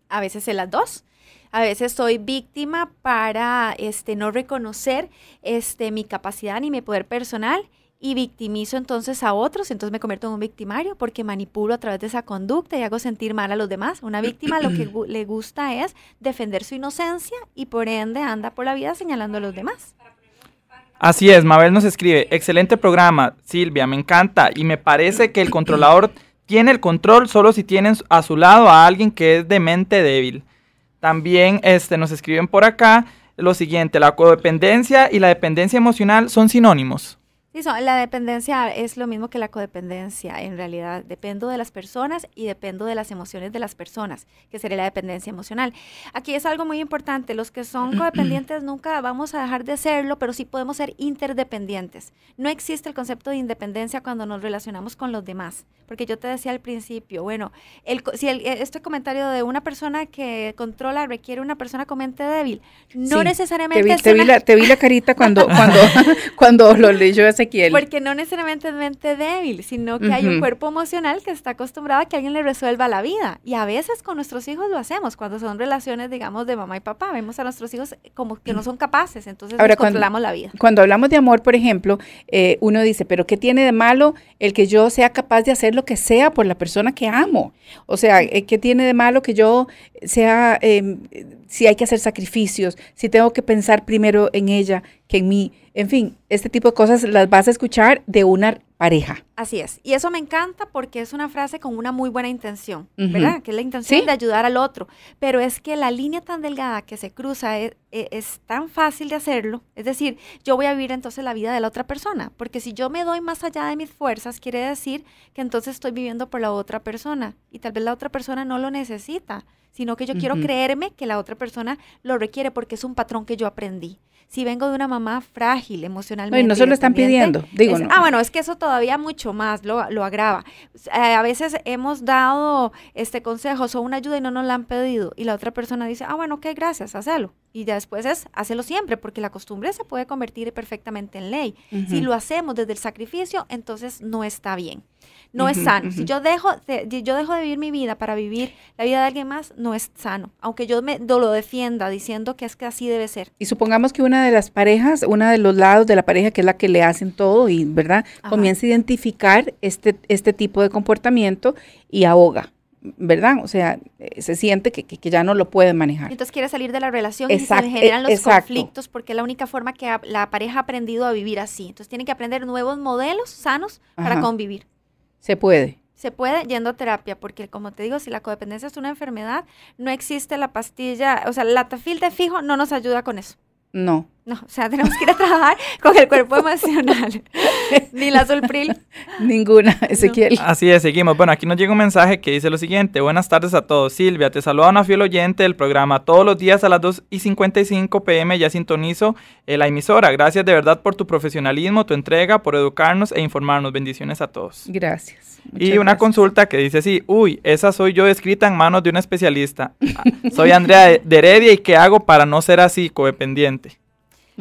A veces es las dos a veces soy víctima para este, no reconocer este, mi capacidad ni mi poder personal y victimizo entonces a otros, entonces me convierto en un victimario porque manipulo a través de esa conducta y hago sentir mal a los demás. Una víctima lo que le gusta es defender su inocencia y por ende anda por la vida señalando a los demás. Así es, Mabel nos escribe, excelente programa, Silvia, me encanta y me parece que el controlador tiene el control solo si tienen a su lado a alguien que es de mente débil. También este, nos escriben por acá lo siguiente, la codependencia y la dependencia emocional son sinónimos. Sí, la dependencia es lo mismo que la codependencia, en realidad. Dependo de las personas y dependo de las emociones de las personas, que sería la dependencia emocional. Aquí es algo muy importante, los que son codependientes nunca vamos a dejar de serlo, pero sí podemos ser interdependientes. No existe el concepto de independencia cuando nos relacionamos con los demás, porque yo te decía al principio, bueno, el, si e, este comentario de una persona que controla requiere una persona con mente débil, no necesariamente... Te vi, te, vi la, te vi, la, carita cuando, cuando, cuando lo leyó ese porque no necesariamente es mente débil, sino que hay un cuerpo emocional que está acostumbrado a que alguien le resuelva la vida. Y a veces con nuestros hijos lo hacemos, cuando son relaciones, digamos, de mamá y papá. Vemos a nuestros hijos como que no son capaces, entonces Ahora, la vida. Cuando hablamos de amor, por ejemplo, eh, uno dice, pero ¿qué tiene de malo el que yo sea capaz de hacer lo que sea por la persona que amo? O sea, eh, ¿qué tiene de malo que yo sea, em, si hay que hacer sacrificios, si tengo que pensar primero en ella? que en mí, en fin, este tipo de cosas las vas a escuchar de una pareja. Así es. Y eso me encanta porque es una frase con una muy buena intención, ¿verdad? Que es la intención de ayudar al otro. Pero es que la línea tan delgada que se cruza e, e, es, tan fácil de hacerlo. Es decir, yo voy a vivir entonces la vida de la otra persona. Porque si yo me doy más allá de mis fuerzas, quiere decir que entonces estoy viviendo por la otra persona. Y tal vez la otra persona no lo necesita sino que yo quiero creerme que la otra persona lo requiere porque es un patrón que yo aprendí. Si vengo de una mamá frágil emocionalmente. No, se lo están pidiendo, digo. Ah, bueno, es que eso todavía mucho más lo, agrava. Eh, a veces hemos dado este consejos o una ayuda y no nos la han pedido y la otra persona dice, ah, bueno, ok, gracias, hazlo. Y ya después es, hazlo siempre, porque la costumbre se puede convertir perfectamente en ley. Si lo hacemos desde el sacrificio, entonces no está bien. No es sano. Si yo dejo, de, yo dejo de vivir mi vida para vivir la vida de alguien más, no es sano. Aunque yo me lo defienda diciendo que es que así debe ser. Y supongamos que una de las parejas, una de los lados de la pareja que es la que le hacen todo y, ¿verdad? Comienza a identificar este, este tipo de comportamiento y ahoga. ¿verdad? O sea, eh, se siente que, ya no lo puede manejar. Entonces quiere salir de la relación y se generan e, los conflictos porque es la única forma que la pareja ha aprendido a vivir así. Entonces tienen que aprender nuevos modelos sanos para convivir. Se puede. Se puede yendo a terapia, porque como te digo, si la codependencia es una enfermedad, no existe la pastilla, o sea, la tafil fijo no nos ayuda con eso. No. No, o sea, tenemos que ir a trabajar con el cuerpo emocional. Ni la solpril. Ninguna, Ezequiel. Así es, seguimos. Bueno, aquí nos llega un mensaje que dice lo siguiente. Buenas tardes a todos. Silvia, te saluda una fiel oyente del programa. Todos los días a las 2 y 55 pm ya sintonizo eh, la emisora. Gracias de verdad por tu profesionalismo, tu entrega, por educarnos e informarnos. Bendiciones a todos. Gracias. y una consulta que dice así. Uy, esa soy yo escrita en manos de un especialista. Ah, soy Andrea de Heredia y ¿qué hago para no ser así, codependiente?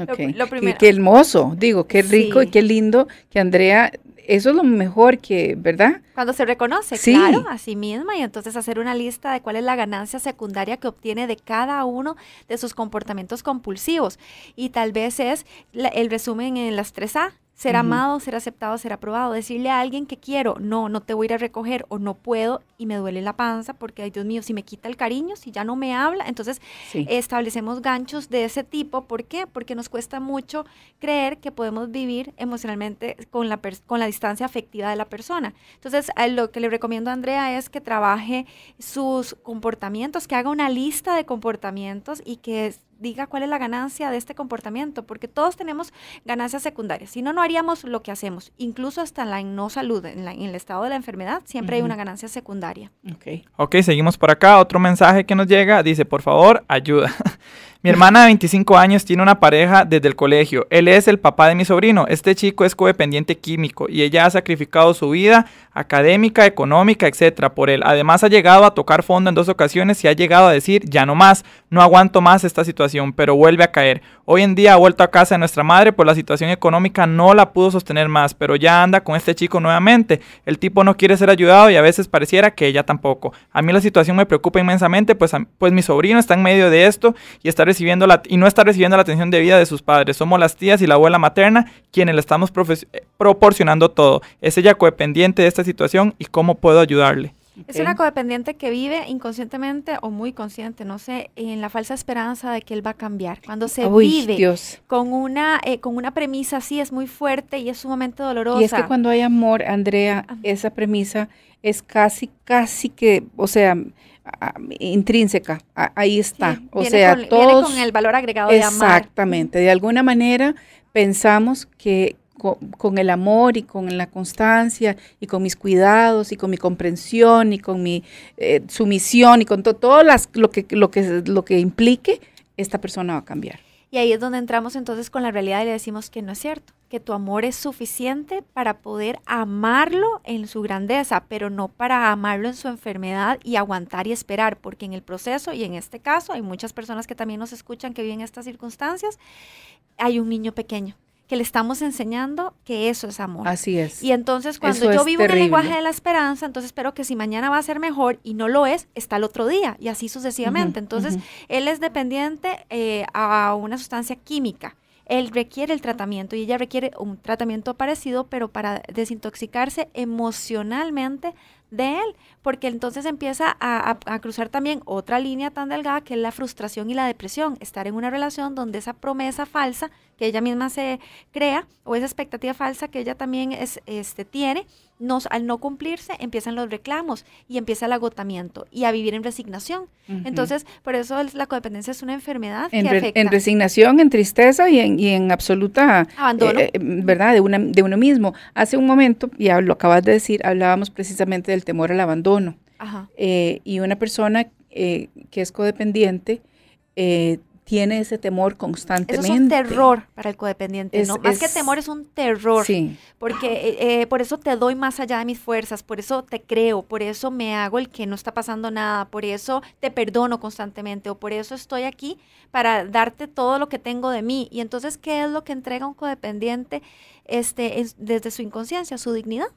Okay. Lo, primero. Y qué hermoso, digo, qué rico y qué lindo que Andrea, eso es lo mejor que, ¿verdad? Cuando se reconoce, claro, a sí misma y entonces hacer una lista de cuál es la ganancia secundaria que obtiene de cada uno de sus comportamientos compulsivos. Y tal vez es el resumen en las 3A, ser amado, ser aceptado, ser aprobado. Decirle a alguien que quiero, no, no te voy a ir a recoger o no puedo y me duele la panza porque, ay Dios mío, si me quita el cariño, si ya no me habla. Entonces establecemos ganchos de ese tipo. ¿Por qué? Porque nos cuesta mucho creer que podemos vivir emocionalmente con la, con la distancia afectiva de la persona. Entonces eh, lo que le recomiendo a Andrea es que trabaje sus comportamientos, que haga una lista de comportamientos y que diga cuál es la ganancia de este comportamiento, porque todos tenemos ganancias secundarias. Si no, no haríamos lo que hacemos. Incluso hasta en la no salud, en, el estado de la enfermedad, siempre hay una ganancia secundaria. okay Ok, seguimos por acá. Otro mensaje que nos llega dice, por favor, ayuda. Mi hermana de 25 años tiene una pareja desde el colegio. Él es el papá de mi sobrino. Este chico es codependiente químico y ella ha sacrificado su vida académica, económica, etcétera, por él. Además, ha llegado a tocar fondo en dos ocasiones y ha llegado a decir: Ya no más, no aguanto más esta situación, pero vuelve a caer. Hoy en día ha vuelto a casa de nuestra madre, por pues la situación económica no la pudo sostener más, pero ya anda con este chico nuevamente. El tipo no quiere ser ayudado y a veces pareciera que ella tampoco. A mí la situación me preocupa inmensamente, pues, pues mi sobrino está en medio de esto y estaré recibiendo la, y no está recibiendo la atención debida de sus padres. Somos las tías y la abuela materna quienes le estamos eh, proporcionando todo. ¿Es ella codependiente de esta situación y cómo puedo ayudarle? Es una codependiente que vive inconscientemente o muy consciente, no sé, en la falsa esperanza de que él va a cambiar. Cuando se vive con una eh, con una premisa así es muy fuerte y es sumamente dolorosa. Y es que cuando hay amor, Andrea, esa premisa es casi casi que, o sea, intrínseca, ahí está. o sea, todos... con el valor agregado de amar. Exactamente, de alguna manera pensamos que con, el amor y con la constancia y con mis cuidados y con mi comprensión y con mi eh, sumisión y con todo las, lo, que, lo, que, lo que implique, esta persona va a cambiar. Y ahí es donde entramos entonces con la realidad y le decimos que no es cierto que tu amor es suficiente para poder amarlo en su grandeza, pero no para amarlo en su enfermedad y aguantar y esperar, porque en el proceso, y en este caso, hay muchas personas que también nos escuchan que viven estas circunstancias, hay un niño pequeño que le estamos enseñando que eso es amor. Así es. Y entonces cuando yo vivo en el lenguaje de la esperanza, entonces espero que si mañana va a ser mejor y no lo es, está el otro día y así sucesivamente. entonces él es dependiente eh, a una sustancia química él requiere el tratamiento y ella requiere un tratamiento parecido, pero para desintoxicarse emocionalmente de él, porque entonces empieza a, cruzar también otra línea tan delgada que es la frustración y la depresión, estar en una relación donde esa promesa falsa que ella misma se crea o esa expectativa falsa que ella también es, este, tiene, al no cumplirse, empiezan los reclamos y empieza el agotamiento y a vivir en resignación. Entonces, por eso la codependencia es una enfermedad en, resignación, en tristeza y en, absoluta abandono, eh, eh, ¿verdad? De, de uno mismo. Hace un momento, y lo acabas de decir, hablábamos precisamente del temor al abandono. Eh, y una persona que es codependiente tiene ese temor constantemente. es un terror para el codependiente, es, ¿no? Más que temor es un terror. Sí. Porque eh, eh, por eso te doy más allá de mis fuerzas, por eso te creo, por eso me hago el que no está pasando nada, por eso te perdono constantemente o por eso estoy aquí para darte todo lo que tengo de mí. Y entonces, ¿qué es lo que entrega un codependiente este, desde su inconsciencia? Su dignidad.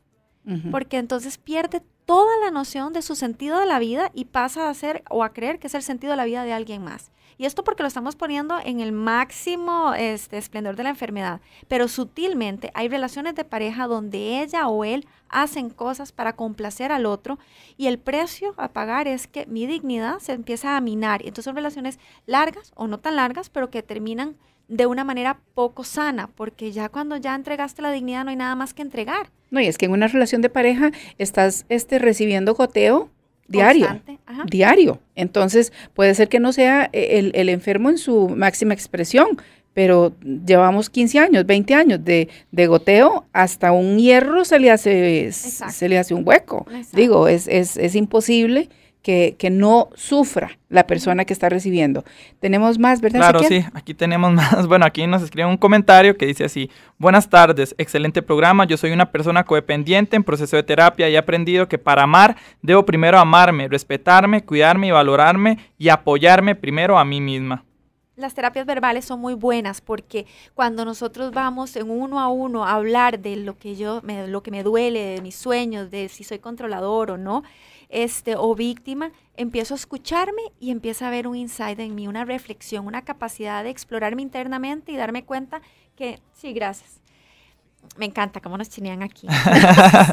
Porque entonces pierde toda la noción de su sentido de la vida y pasa a ser o a creer que es el sentido de la vida de alguien más. Y esto porque lo estamos poniendo en el máximo este, esplendor de la enfermedad. Pero sutilmente hay relaciones de pareja donde ella o él hacen cosas para complacer al otro y el precio a pagar es que mi dignidad se empieza a minar. Entonces son relaciones largas o no tan largas, pero que terminan de una manera poco sana, porque ya cuando ya entregaste la dignidad no hay nada más que entregar. No, y es que en una relación de pareja estás este, recibiendo goteo diario. Diario. Entonces, puede ser que no sea eh, el, enfermo en su máxima expresión, pero llevamos 15 años, 20 años de, de goteo, hasta un hierro se le hace, se le hace un hueco. Digo, es, es, es imposible que, no sufra la persona que está recibiendo. Tenemos más, ¿verdad? Claro, sí, aquí tenemos más. Bueno, aquí nos escriben un comentario que dice así, buenas tardes, excelente programa, yo soy una persona codependiente en proceso de terapia y he aprendido que para amar debo primero amarme, respetarme, cuidarme y valorarme y apoyarme primero a mí misma las terapias verbales son muy buenas porque cuando nosotros vamos en uno a uno a hablar de lo que yo me, lo que me duele, de mis sueños, de si soy controlador o no, este, o víctima, empiezo a escucharme y empieza a ver un insight en mí, una reflexión, una capacidad de explorarme internamente y darme cuenta que, sí, gracias. Me encanta cómo nos chinean aquí.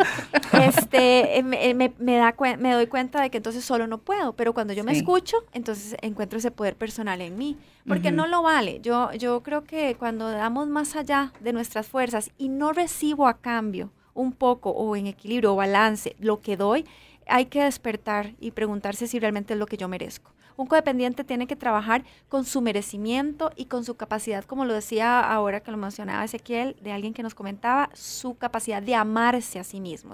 Este, eh, eh, me, da, doy cuenta de que entonces solo no puedo, pero cuando yo me escucho, entonces encuentro ese poder personal en mí, porque no lo vale. Yo, yo creo que cuando damos más allá de nuestras fuerzas y no recibo a cambio un poco o en equilibrio o balance lo que doy, hay que despertar y preguntarse si realmente es lo que yo merezco. Un codependiente tiene que trabajar con su merecimiento y con su capacidad, como lo decía ahora que lo mencionaba Ezequiel, de alguien que nos comentaba, su capacidad de amarse a sí mismo.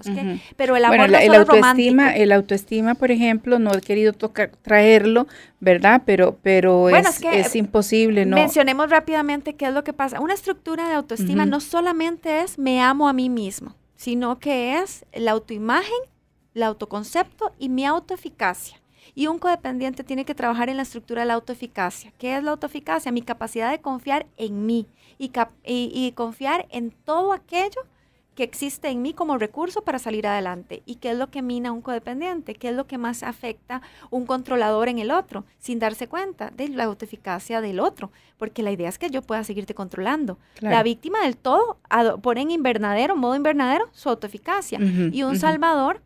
Pero el amor no el, autoestima, el autoestima, por ejemplo, no he querido traerlo, ¿verdad? Pero, pero es, imposible, ¿no? Mencionemos rápidamente qué es lo que pasa. Una estructura de autoestima no solamente es me amo a mí mismo, sino que es la autoimagen el autoconcepto y mi autoeficacia. Y un codependiente tiene que trabajar en la estructura de la autoeficacia. ¿Qué es la autoeficacia? Mi capacidad de confiar en mí y, confiar en todo aquello que existe en mí como recurso para salir adelante. ¿Y qué es lo que mina un codependiente? ¿Qué es lo que más afecta un controlador en el otro sin darse cuenta de la autoeficacia del otro? Porque la idea es que yo pueda seguirte controlando. La víctima del todo pone en invernadero, modo invernadero, su autoeficacia. y un salvador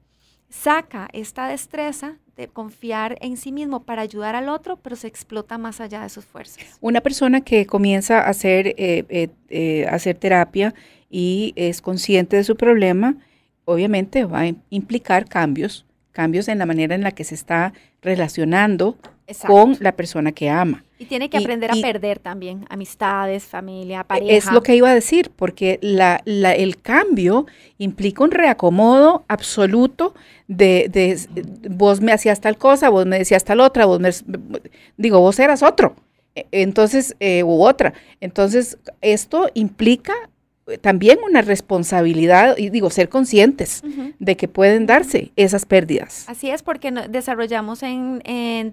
saca esta destreza de confiar en sí mismo para ayudar al otro, pero se explota más allá de sus fuerzas. Una persona que comienza a hacer, eh, eh, eh, hacer terapia y es consciente de su problema, obviamente va a implicar cambios, cambios en la manera en la que se está relacionando con la persona que ama. Y tiene que aprender a perder también amistades, familia, e-, pareja. Es lo que iba a decir, porque la, el cambio implica un reacomodo absoluto de, de, vos me hacías tal cosa, vos me decías tal otra, vos me, digo, vos eras otro, e, entonces, eh, u otra. Entonces, esto implica también una responsabilidad y digo ser conscientes de que pueden darse esas pérdidas. Así es, porque desarrollamos en,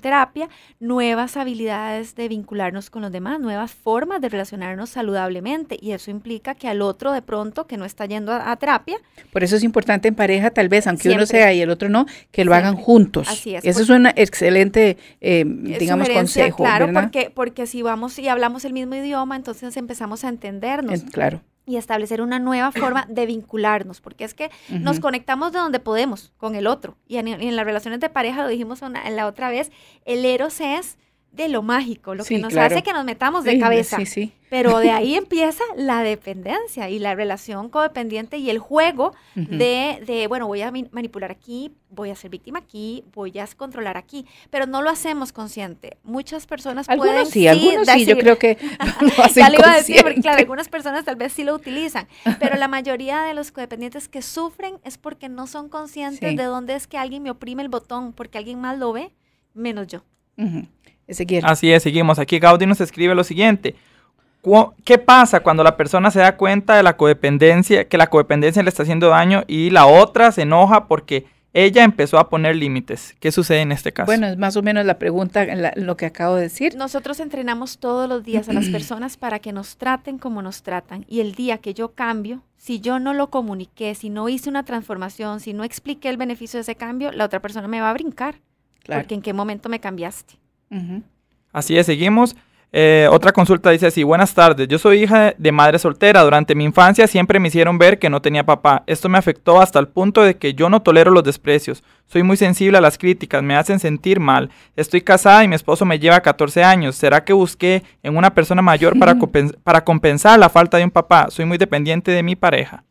terapia nuevas habilidades de vincularnos con los demás, nuevas formas de relacionarnos saludablemente y eso implica que al otro de pronto que no está yendo a, terapia. Por eso es importante en pareja tal vez, aunque uno sea y el otro no, que lo hagan juntos. Así es. Eso es un excelente, eh, digamos, consejo. Claro, Porque, porque si vamos y hablamos el mismo idioma, entonces empezamos a entendernos. claro y establecer una nueva forma de vincularnos, porque es que nos conectamos de donde podemos con el otro. Y en, las relaciones de pareja, lo dijimos en la otra vez, el eros es de lo mágico, lo que nos hace que nos metamos de cabeza. Sí, Pero de ahí empieza la dependencia y la relación codependiente y el juego de, bueno, voy a manipular aquí, voy a ser víctima aquí, voy a controlar aquí. Pero no lo hacemos consciente. Muchas personas algunos pueden... Sí, algunos sí, yo creo que no lo a decir, claro, algunas personas tal vez sí lo utilizan, pero la mayoría de los codependientes que sufren es porque no son conscientes de dónde es que alguien me oprime el botón, porque alguien más lo ve, menos yo. Así es, seguimos. Aquí Gaudí nos escribe lo siguiente. ¿Qué pasa cuando la persona se da cuenta de la codependencia, que la codependencia le está haciendo daño y la otra se enoja porque ella empezó a poner límites? ¿Qué sucede en este caso? Bueno, es más o menos la pregunta, lo que acabo de decir. Nosotros entrenamos todos los días a las personas para que nos traten como nos tratan y el día que yo cambio, si yo no lo comuniqué, si no hice una transformación, si no expliqué el beneficio de ese cambio, la otra persona me va a brincar. Porque en qué momento me cambiaste. Así es, seguimos. Eh, otra consulta dice así, buenas tardes, yo soy hija de madre soltera, durante mi infancia siempre me hicieron ver que no tenía papá, esto me afectó hasta el punto de que yo no tolero los desprecios, soy muy sensible a las críticas, me hacen sentir mal, estoy casada y mi esposo me lleva 14 años, ¿será que busqué en una persona mayor para, para compensar la falta de un papá? Soy muy dependiente de mi pareja.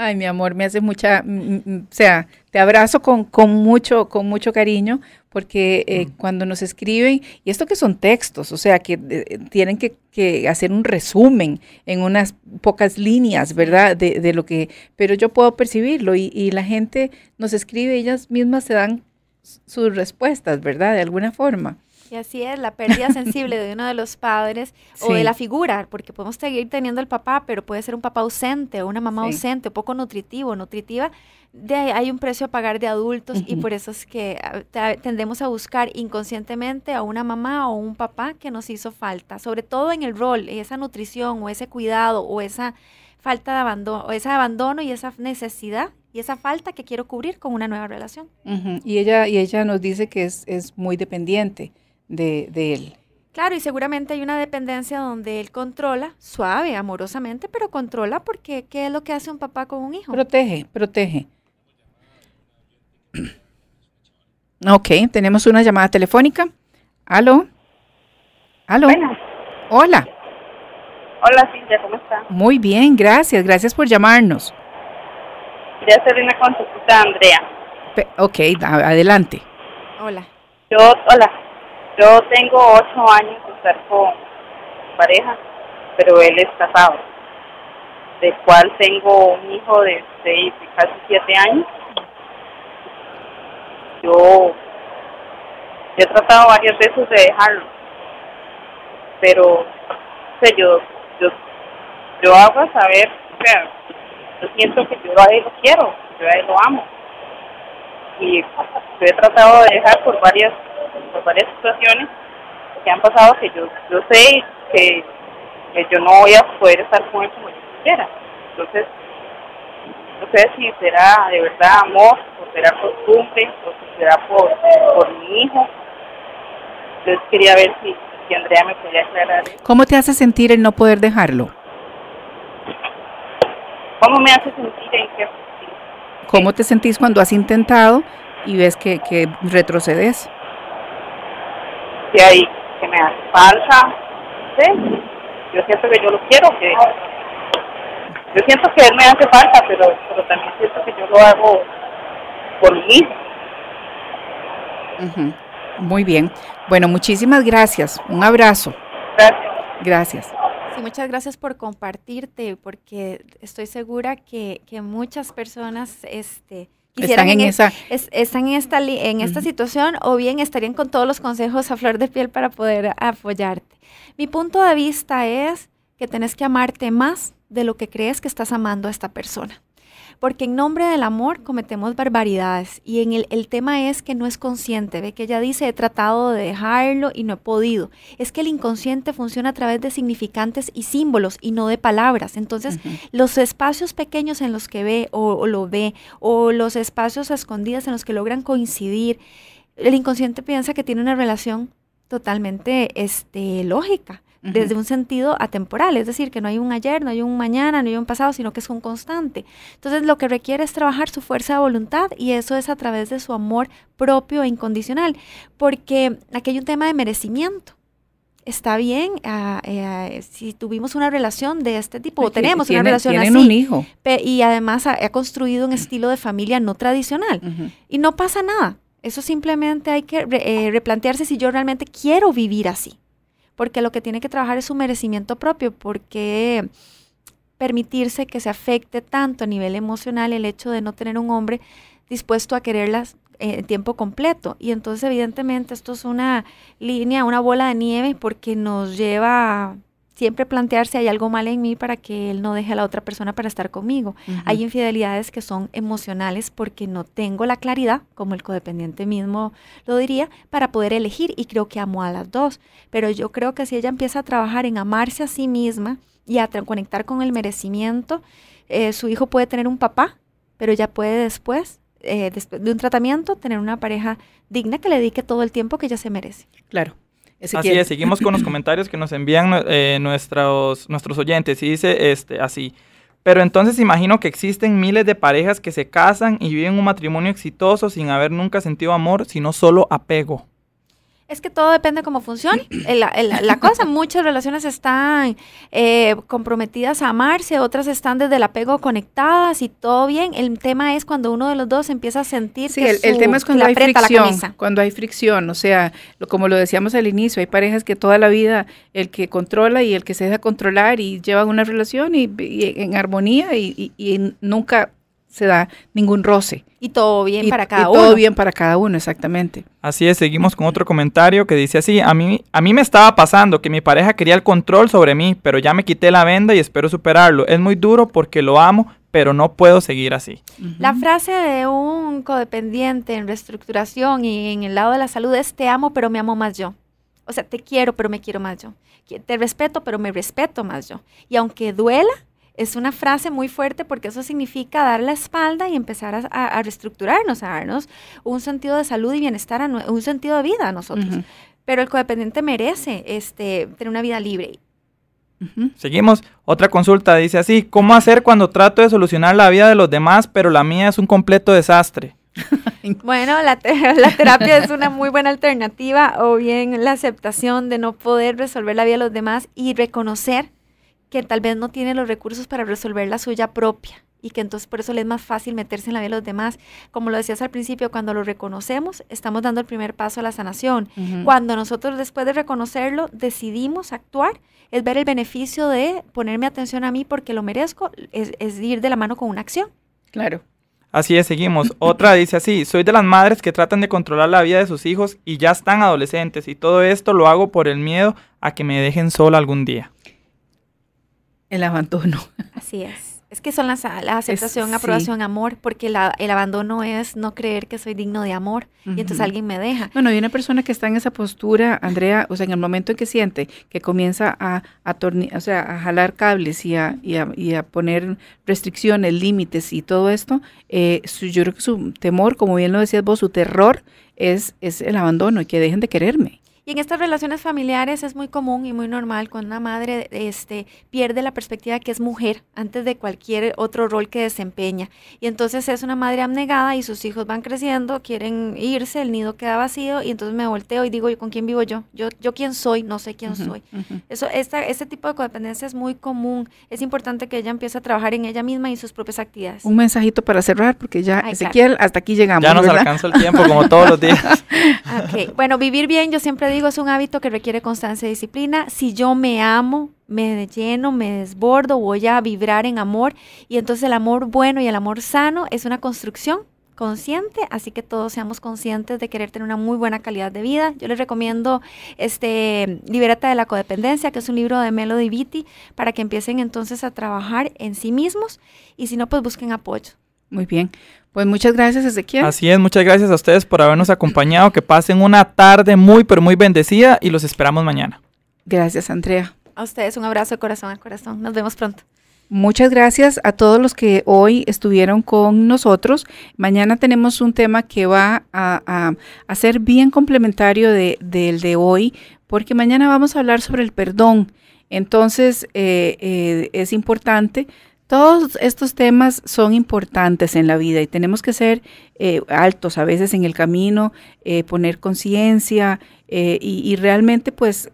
Ay, mi amor, me hace mucha, o sea, te abrazo con, con mucho, con mucho cariño, porque eh, mm. cuando nos escriben, y esto que son textos, o sea, que eh, tienen que, hacer un resumen en unas pocas líneas, ¿verdad? De, lo que, pero yo puedo percibirlo y, la gente nos escribe, ellas mismas se dan sus respuestas, ¿verdad? De alguna forma. Y así es, la pérdida sensible de uno de los padres o de la figura, porque podemos seguir teniendo el papá, pero puede ser un papá ausente o una mamá ausente, poco nutritivo, nutritiva. De hay un precio a pagar de adultos y por eso es que ah, tendemos a buscar inconscientemente a una mamá o un papá que nos hizo falta, sobre todo en el rol, esa nutrición o ese cuidado o esa falta de abandono, o ese abandono y esa necesidad y esa falta que quiero cubrir con una nueva relación. y, ella, y ella nos dice que es, es muy dependiente de, de él. Claro, y seguramente hay una dependencia donde él controla, suave, amorosamente, pero controla porque ¿qué es lo que hace un papá con un hijo? Protege, protege. Ok, tenemos una llamada telefónica. Aló. Aló. Buenas. Hola. Hola, Cintia, ¿cómo está? Muy bien, gracias. Gracias por llamarnos. Quería hacer una consulta Andrea. ok, adelante. Hola. Yo, hola. Yo tengo ocho años de estar con pareja, pero él es casado, del cual tengo un hijo de seis, casi siete años. Yo he tratado varias veces de dejarlo, pero sé, yo, yo, yo hago saber, o sea, yo siento que yo a él lo quiero, yo a él lo amo. Y yo he tratado de dejar por varias por varias situaciones que han pasado que yo, yo sé que, yo no voy a poder estar con él como yo quisiera. Entonces, no sé si será de verdad amor, o será costumbre, o si será por, mi hijo. Entonces quería ver si, Andrea me podía aclarar. ¿Cómo te hace sentir el no poder dejarlo? ¿Cómo me hace sentir? ¿En qué? ¿Cómo te sentís cuando has intentado y ves que retrocedes? que hay que me hace falta. Yo siento que yo lo quiero, que yo siento que él me hace falta, pero, pero también siento que yo lo hago por mí. Muy bien. Bueno, muchísimas gracias. Un abrazo. Gracias. Gracias. muchas gracias por compartirte, porque estoy segura que, que muchas personas este, están en, en esta, situación o bien estarían con todos los consejos a flor de piel para poder apoyarte. Mi punto de vista es que tenés que amarte más de lo que crees que estás amando a esta persona porque en nombre del amor cometemos barbaridades y en el, el tema es que no es consciente, ve que ella dice he tratado de dejarlo y no he podido. Es que el inconsciente funciona a través de significantes y símbolos y no de palabras. Entonces, los espacios pequeños en los que ve o, o lo ve o los espacios escondidos en los que logran coincidir, el inconsciente piensa que tiene una relación totalmente este, lógica desde un sentido atemporal, es decir, que no hay un ayer, no hay un mañana, no hay un pasado, sino que es un constante. Entonces lo que requiere es trabajar su fuerza de voluntad y eso es a través de su amor propio e incondicional, porque aquí hay un tema de merecimiento está bien ah, eh, si tuvimos una relación de este tipo, o tenemos una relación tienen así. un hijo. Y además ha, construido un estilo de familia no tradicional. Y no pasa nada. Eso simplemente hay que eh, replantearse si yo realmente quiero vivir así porque lo que tiene que trabajar es su merecimiento propio, porque permitirse que se afecte tanto a nivel emocional el hecho de no tener un hombre dispuesto a quererlas en eh, tiempo completo. Y entonces evidentemente esto es una línea, una bola de nieve porque nos lleva siempre plantearse hay algo mal en mí para que él no deje a la otra persona para estar conmigo. Hay infidelidades que son emocionales porque no tengo la claridad, como el codependiente mismo lo diría, para poder elegir y creo que amo a las dos. Pero yo creo que si ella empieza a trabajar en amarse a sí misma y a conectar con el merecimiento, eh, su hijo puede tener un papá, pero ya puede eh, después de un tratamiento, tener una pareja digna que le dedique todo el tiempo que ella se merece. Claro, Así es, seguimos con los comentarios que nos envían eh, nuestros, nuestros oyentes. Y dice este, así. Pero entonces imagino que existen miles de parejas que se casan y viven un matrimonio exitoso sin haber nunca sentido amor, sino solo apego. Es que todo depende de cómo funcione la, cosa. Muchas relaciones están eh, comprometidas a amarse, otras están desde el apego conectadas y todo bien. El tema es cuando uno de los dos empieza a sentir que el, tema es cuando hay fricción, cuando hay fricción, o sea, como lo decíamos al inicio, hay parejas que toda la vida el que controla y el que se deja controlar y llevan una relación y, en armonía y nunca se da ningún roce. Y todo bien para cada y uno. Todo bien para cada uno, exactamente. Así es, seguimos con otro comentario que dice así, a mí, a mí me estaba pasando que mi pareja quería el control sobre mí, pero ya me quité la venda y espero superarlo. Es muy duro porque lo amo, pero no puedo seguir así. La frase de un codependiente en reestructuración y en el lado de la salud es te amo, pero me amo más yo. O sea, te quiero, pero me quiero más yo. Te respeto, pero me respeto más yo. Y aunque duela, es una frase muy fuerte porque eso significa dar la espalda y empezar a, reestructurarnos, a darnos un sentido de salud y bienestar, a un sentido de vida a nosotros. Pero el codependiente merece este, tener una vida libre. Seguimos. Otra consulta dice así, ¿cómo hacer cuando trato de solucionar la vida de los demás, pero la mía es un completo desastre? bueno, la, la, terapia es una muy buena alternativa o bien la aceptación de no poder resolver la vida de los demás y reconocer que tal vez no tiene los recursos para resolver la suya propia y que entonces por eso le es más fácil meterse en la vida de los demás. Como lo decías al principio, cuando lo reconocemos, estamos dando el primer paso a la sanación. Cuando nosotros después de reconocerlo decidimos actuar, es ver el beneficio de ponerme atención a mí porque lo merezco, es, es ir de la mano con una acción. Claro. Así es, seguimos. Otra dice así, soy de las madres que tratan de controlar la vida de sus hijos y ya están adolescentes y todo esto lo hago por el miedo a que me dejen sola algún día. El abandono. Así es. Es que son las, la aceptación, aprobación, amor, porque la, el abandono es no creer que soy digno de amor y entonces alguien me deja. Bueno, hay una persona que está en esa postura, Andrea, o sea, en el momento en que siente que comienza a, sea, a jalar cables y a, y, a, poner restricciones, límites y todo esto, eh, yo creo que su temor, como bien lo decías vos, su terror es, es el abandono y que dejen de quererme. Y en estas relaciones familiares es muy común y muy normal cuando una madre este, pierde la perspectiva que es mujer antes de cualquier otro rol que desempeña. Y entonces es una madre abnegada y sus hijos van creciendo, quieren irse, el nido queda vacío y entonces me volteo y digo, ¿con quién vivo yo? ¿Yo, yo quién soy? No sé quién soy. Eso, esta, este tipo de codependencia es muy común. Es importante que ella empiece a trabajar en ella misma y sus propias actividades. Un mensajito para cerrar porque ya, Ezequiel, hasta aquí llegamos. Ya nos el tiempo como todos los días. Bueno, vivir bien, yo siempre digo digo, es un hábito que requiere constancia y disciplina. Si yo me amo, me lleno, me desbordo, voy a vibrar en amor. Y entonces el amor bueno y el amor sano es una construcción consciente, así que todos seamos conscientes de querer tener una muy buena calidad de vida. Yo les recomiendo este Libérate de la codependencia, que es un libro de Melody Vitti, para que empiecen entonces a trabajar en sí mismos y si no pues busquen apoyo. Muy bien. Pues muchas gracias, Ezequiel. Así es, muchas gracias a ustedes por habernos acompañado. Que pasen una tarde muy, pero muy bendecida y los esperamos mañana. Gracias, Andrea. A ustedes un abrazo de corazón a corazón. Nos vemos pronto. Muchas gracias a todos los que hoy estuvieron con nosotros. Mañana tenemos un tema que va a, ser bien complementario del de hoy, porque mañana vamos a hablar sobre el perdón. Entonces, eh, eh, es importante todos estos temas son importantes en la vida y tenemos que ser eh, altos a veces en el camino, eh, poner conciencia eh, y, y, realmente pues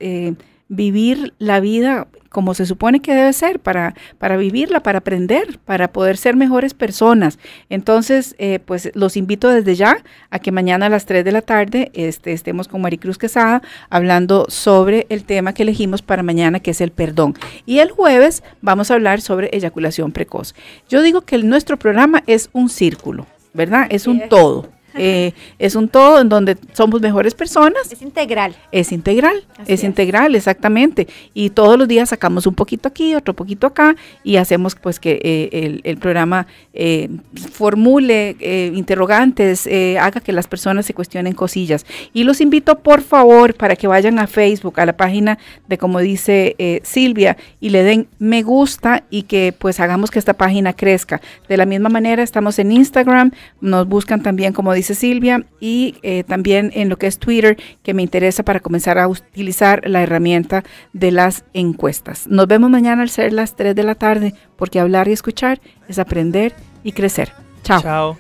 vivir la vida como se supone que debe ser, para, para vivirla, para aprender, para poder ser mejores personas. Entonces, eh, pues los invito desde ya a que mañana a las 3 de la tarde este, estemos con Maricruz Quesada hablando sobre el tema que elegimos para mañana, que es el perdón. Y el jueves vamos a hablar sobre eyaculación precoz. Yo digo que nuestro programa es un círculo, ¿verdad? Es un todo. Eh, es un todo en donde somos mejores personas. Es integral. Es integral, es, integral, exactamente. Y todos los días sacamos un poquito aquí, otro poquito acá y hacemos pues que eh, el, programa eh, formule interrogantes, haga que las personas se cuestionen cosillas. Y los invito por favor para que vayan a Facebook, a la página de como dice Silvia y le den me gusta y que pues hagamos que esta página crezca. De la misma manera estamos en Instagram, nos buscan también como dice dice Silvia, y eh, también en lo que es Twitter, que me interesa para comenzar a utilizar la herramienta de las encuestas. Nos vemos mañana al ser las 3 de la tarde, porque hablar y escuchar es aprender y crecer. Chao.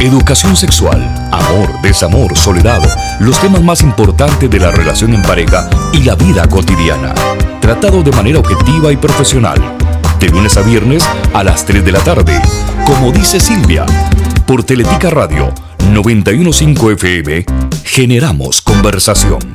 Educación sexual, amor, desamor, soledad, los temas más importantes de la relación en pareja y la vida cotidiana. Tratado de manera objetiva y profesional. De lunes a viernes a las 3 de la tarde. Como dice Silvia, por Teletica Radio 915 FM, generamos conversación.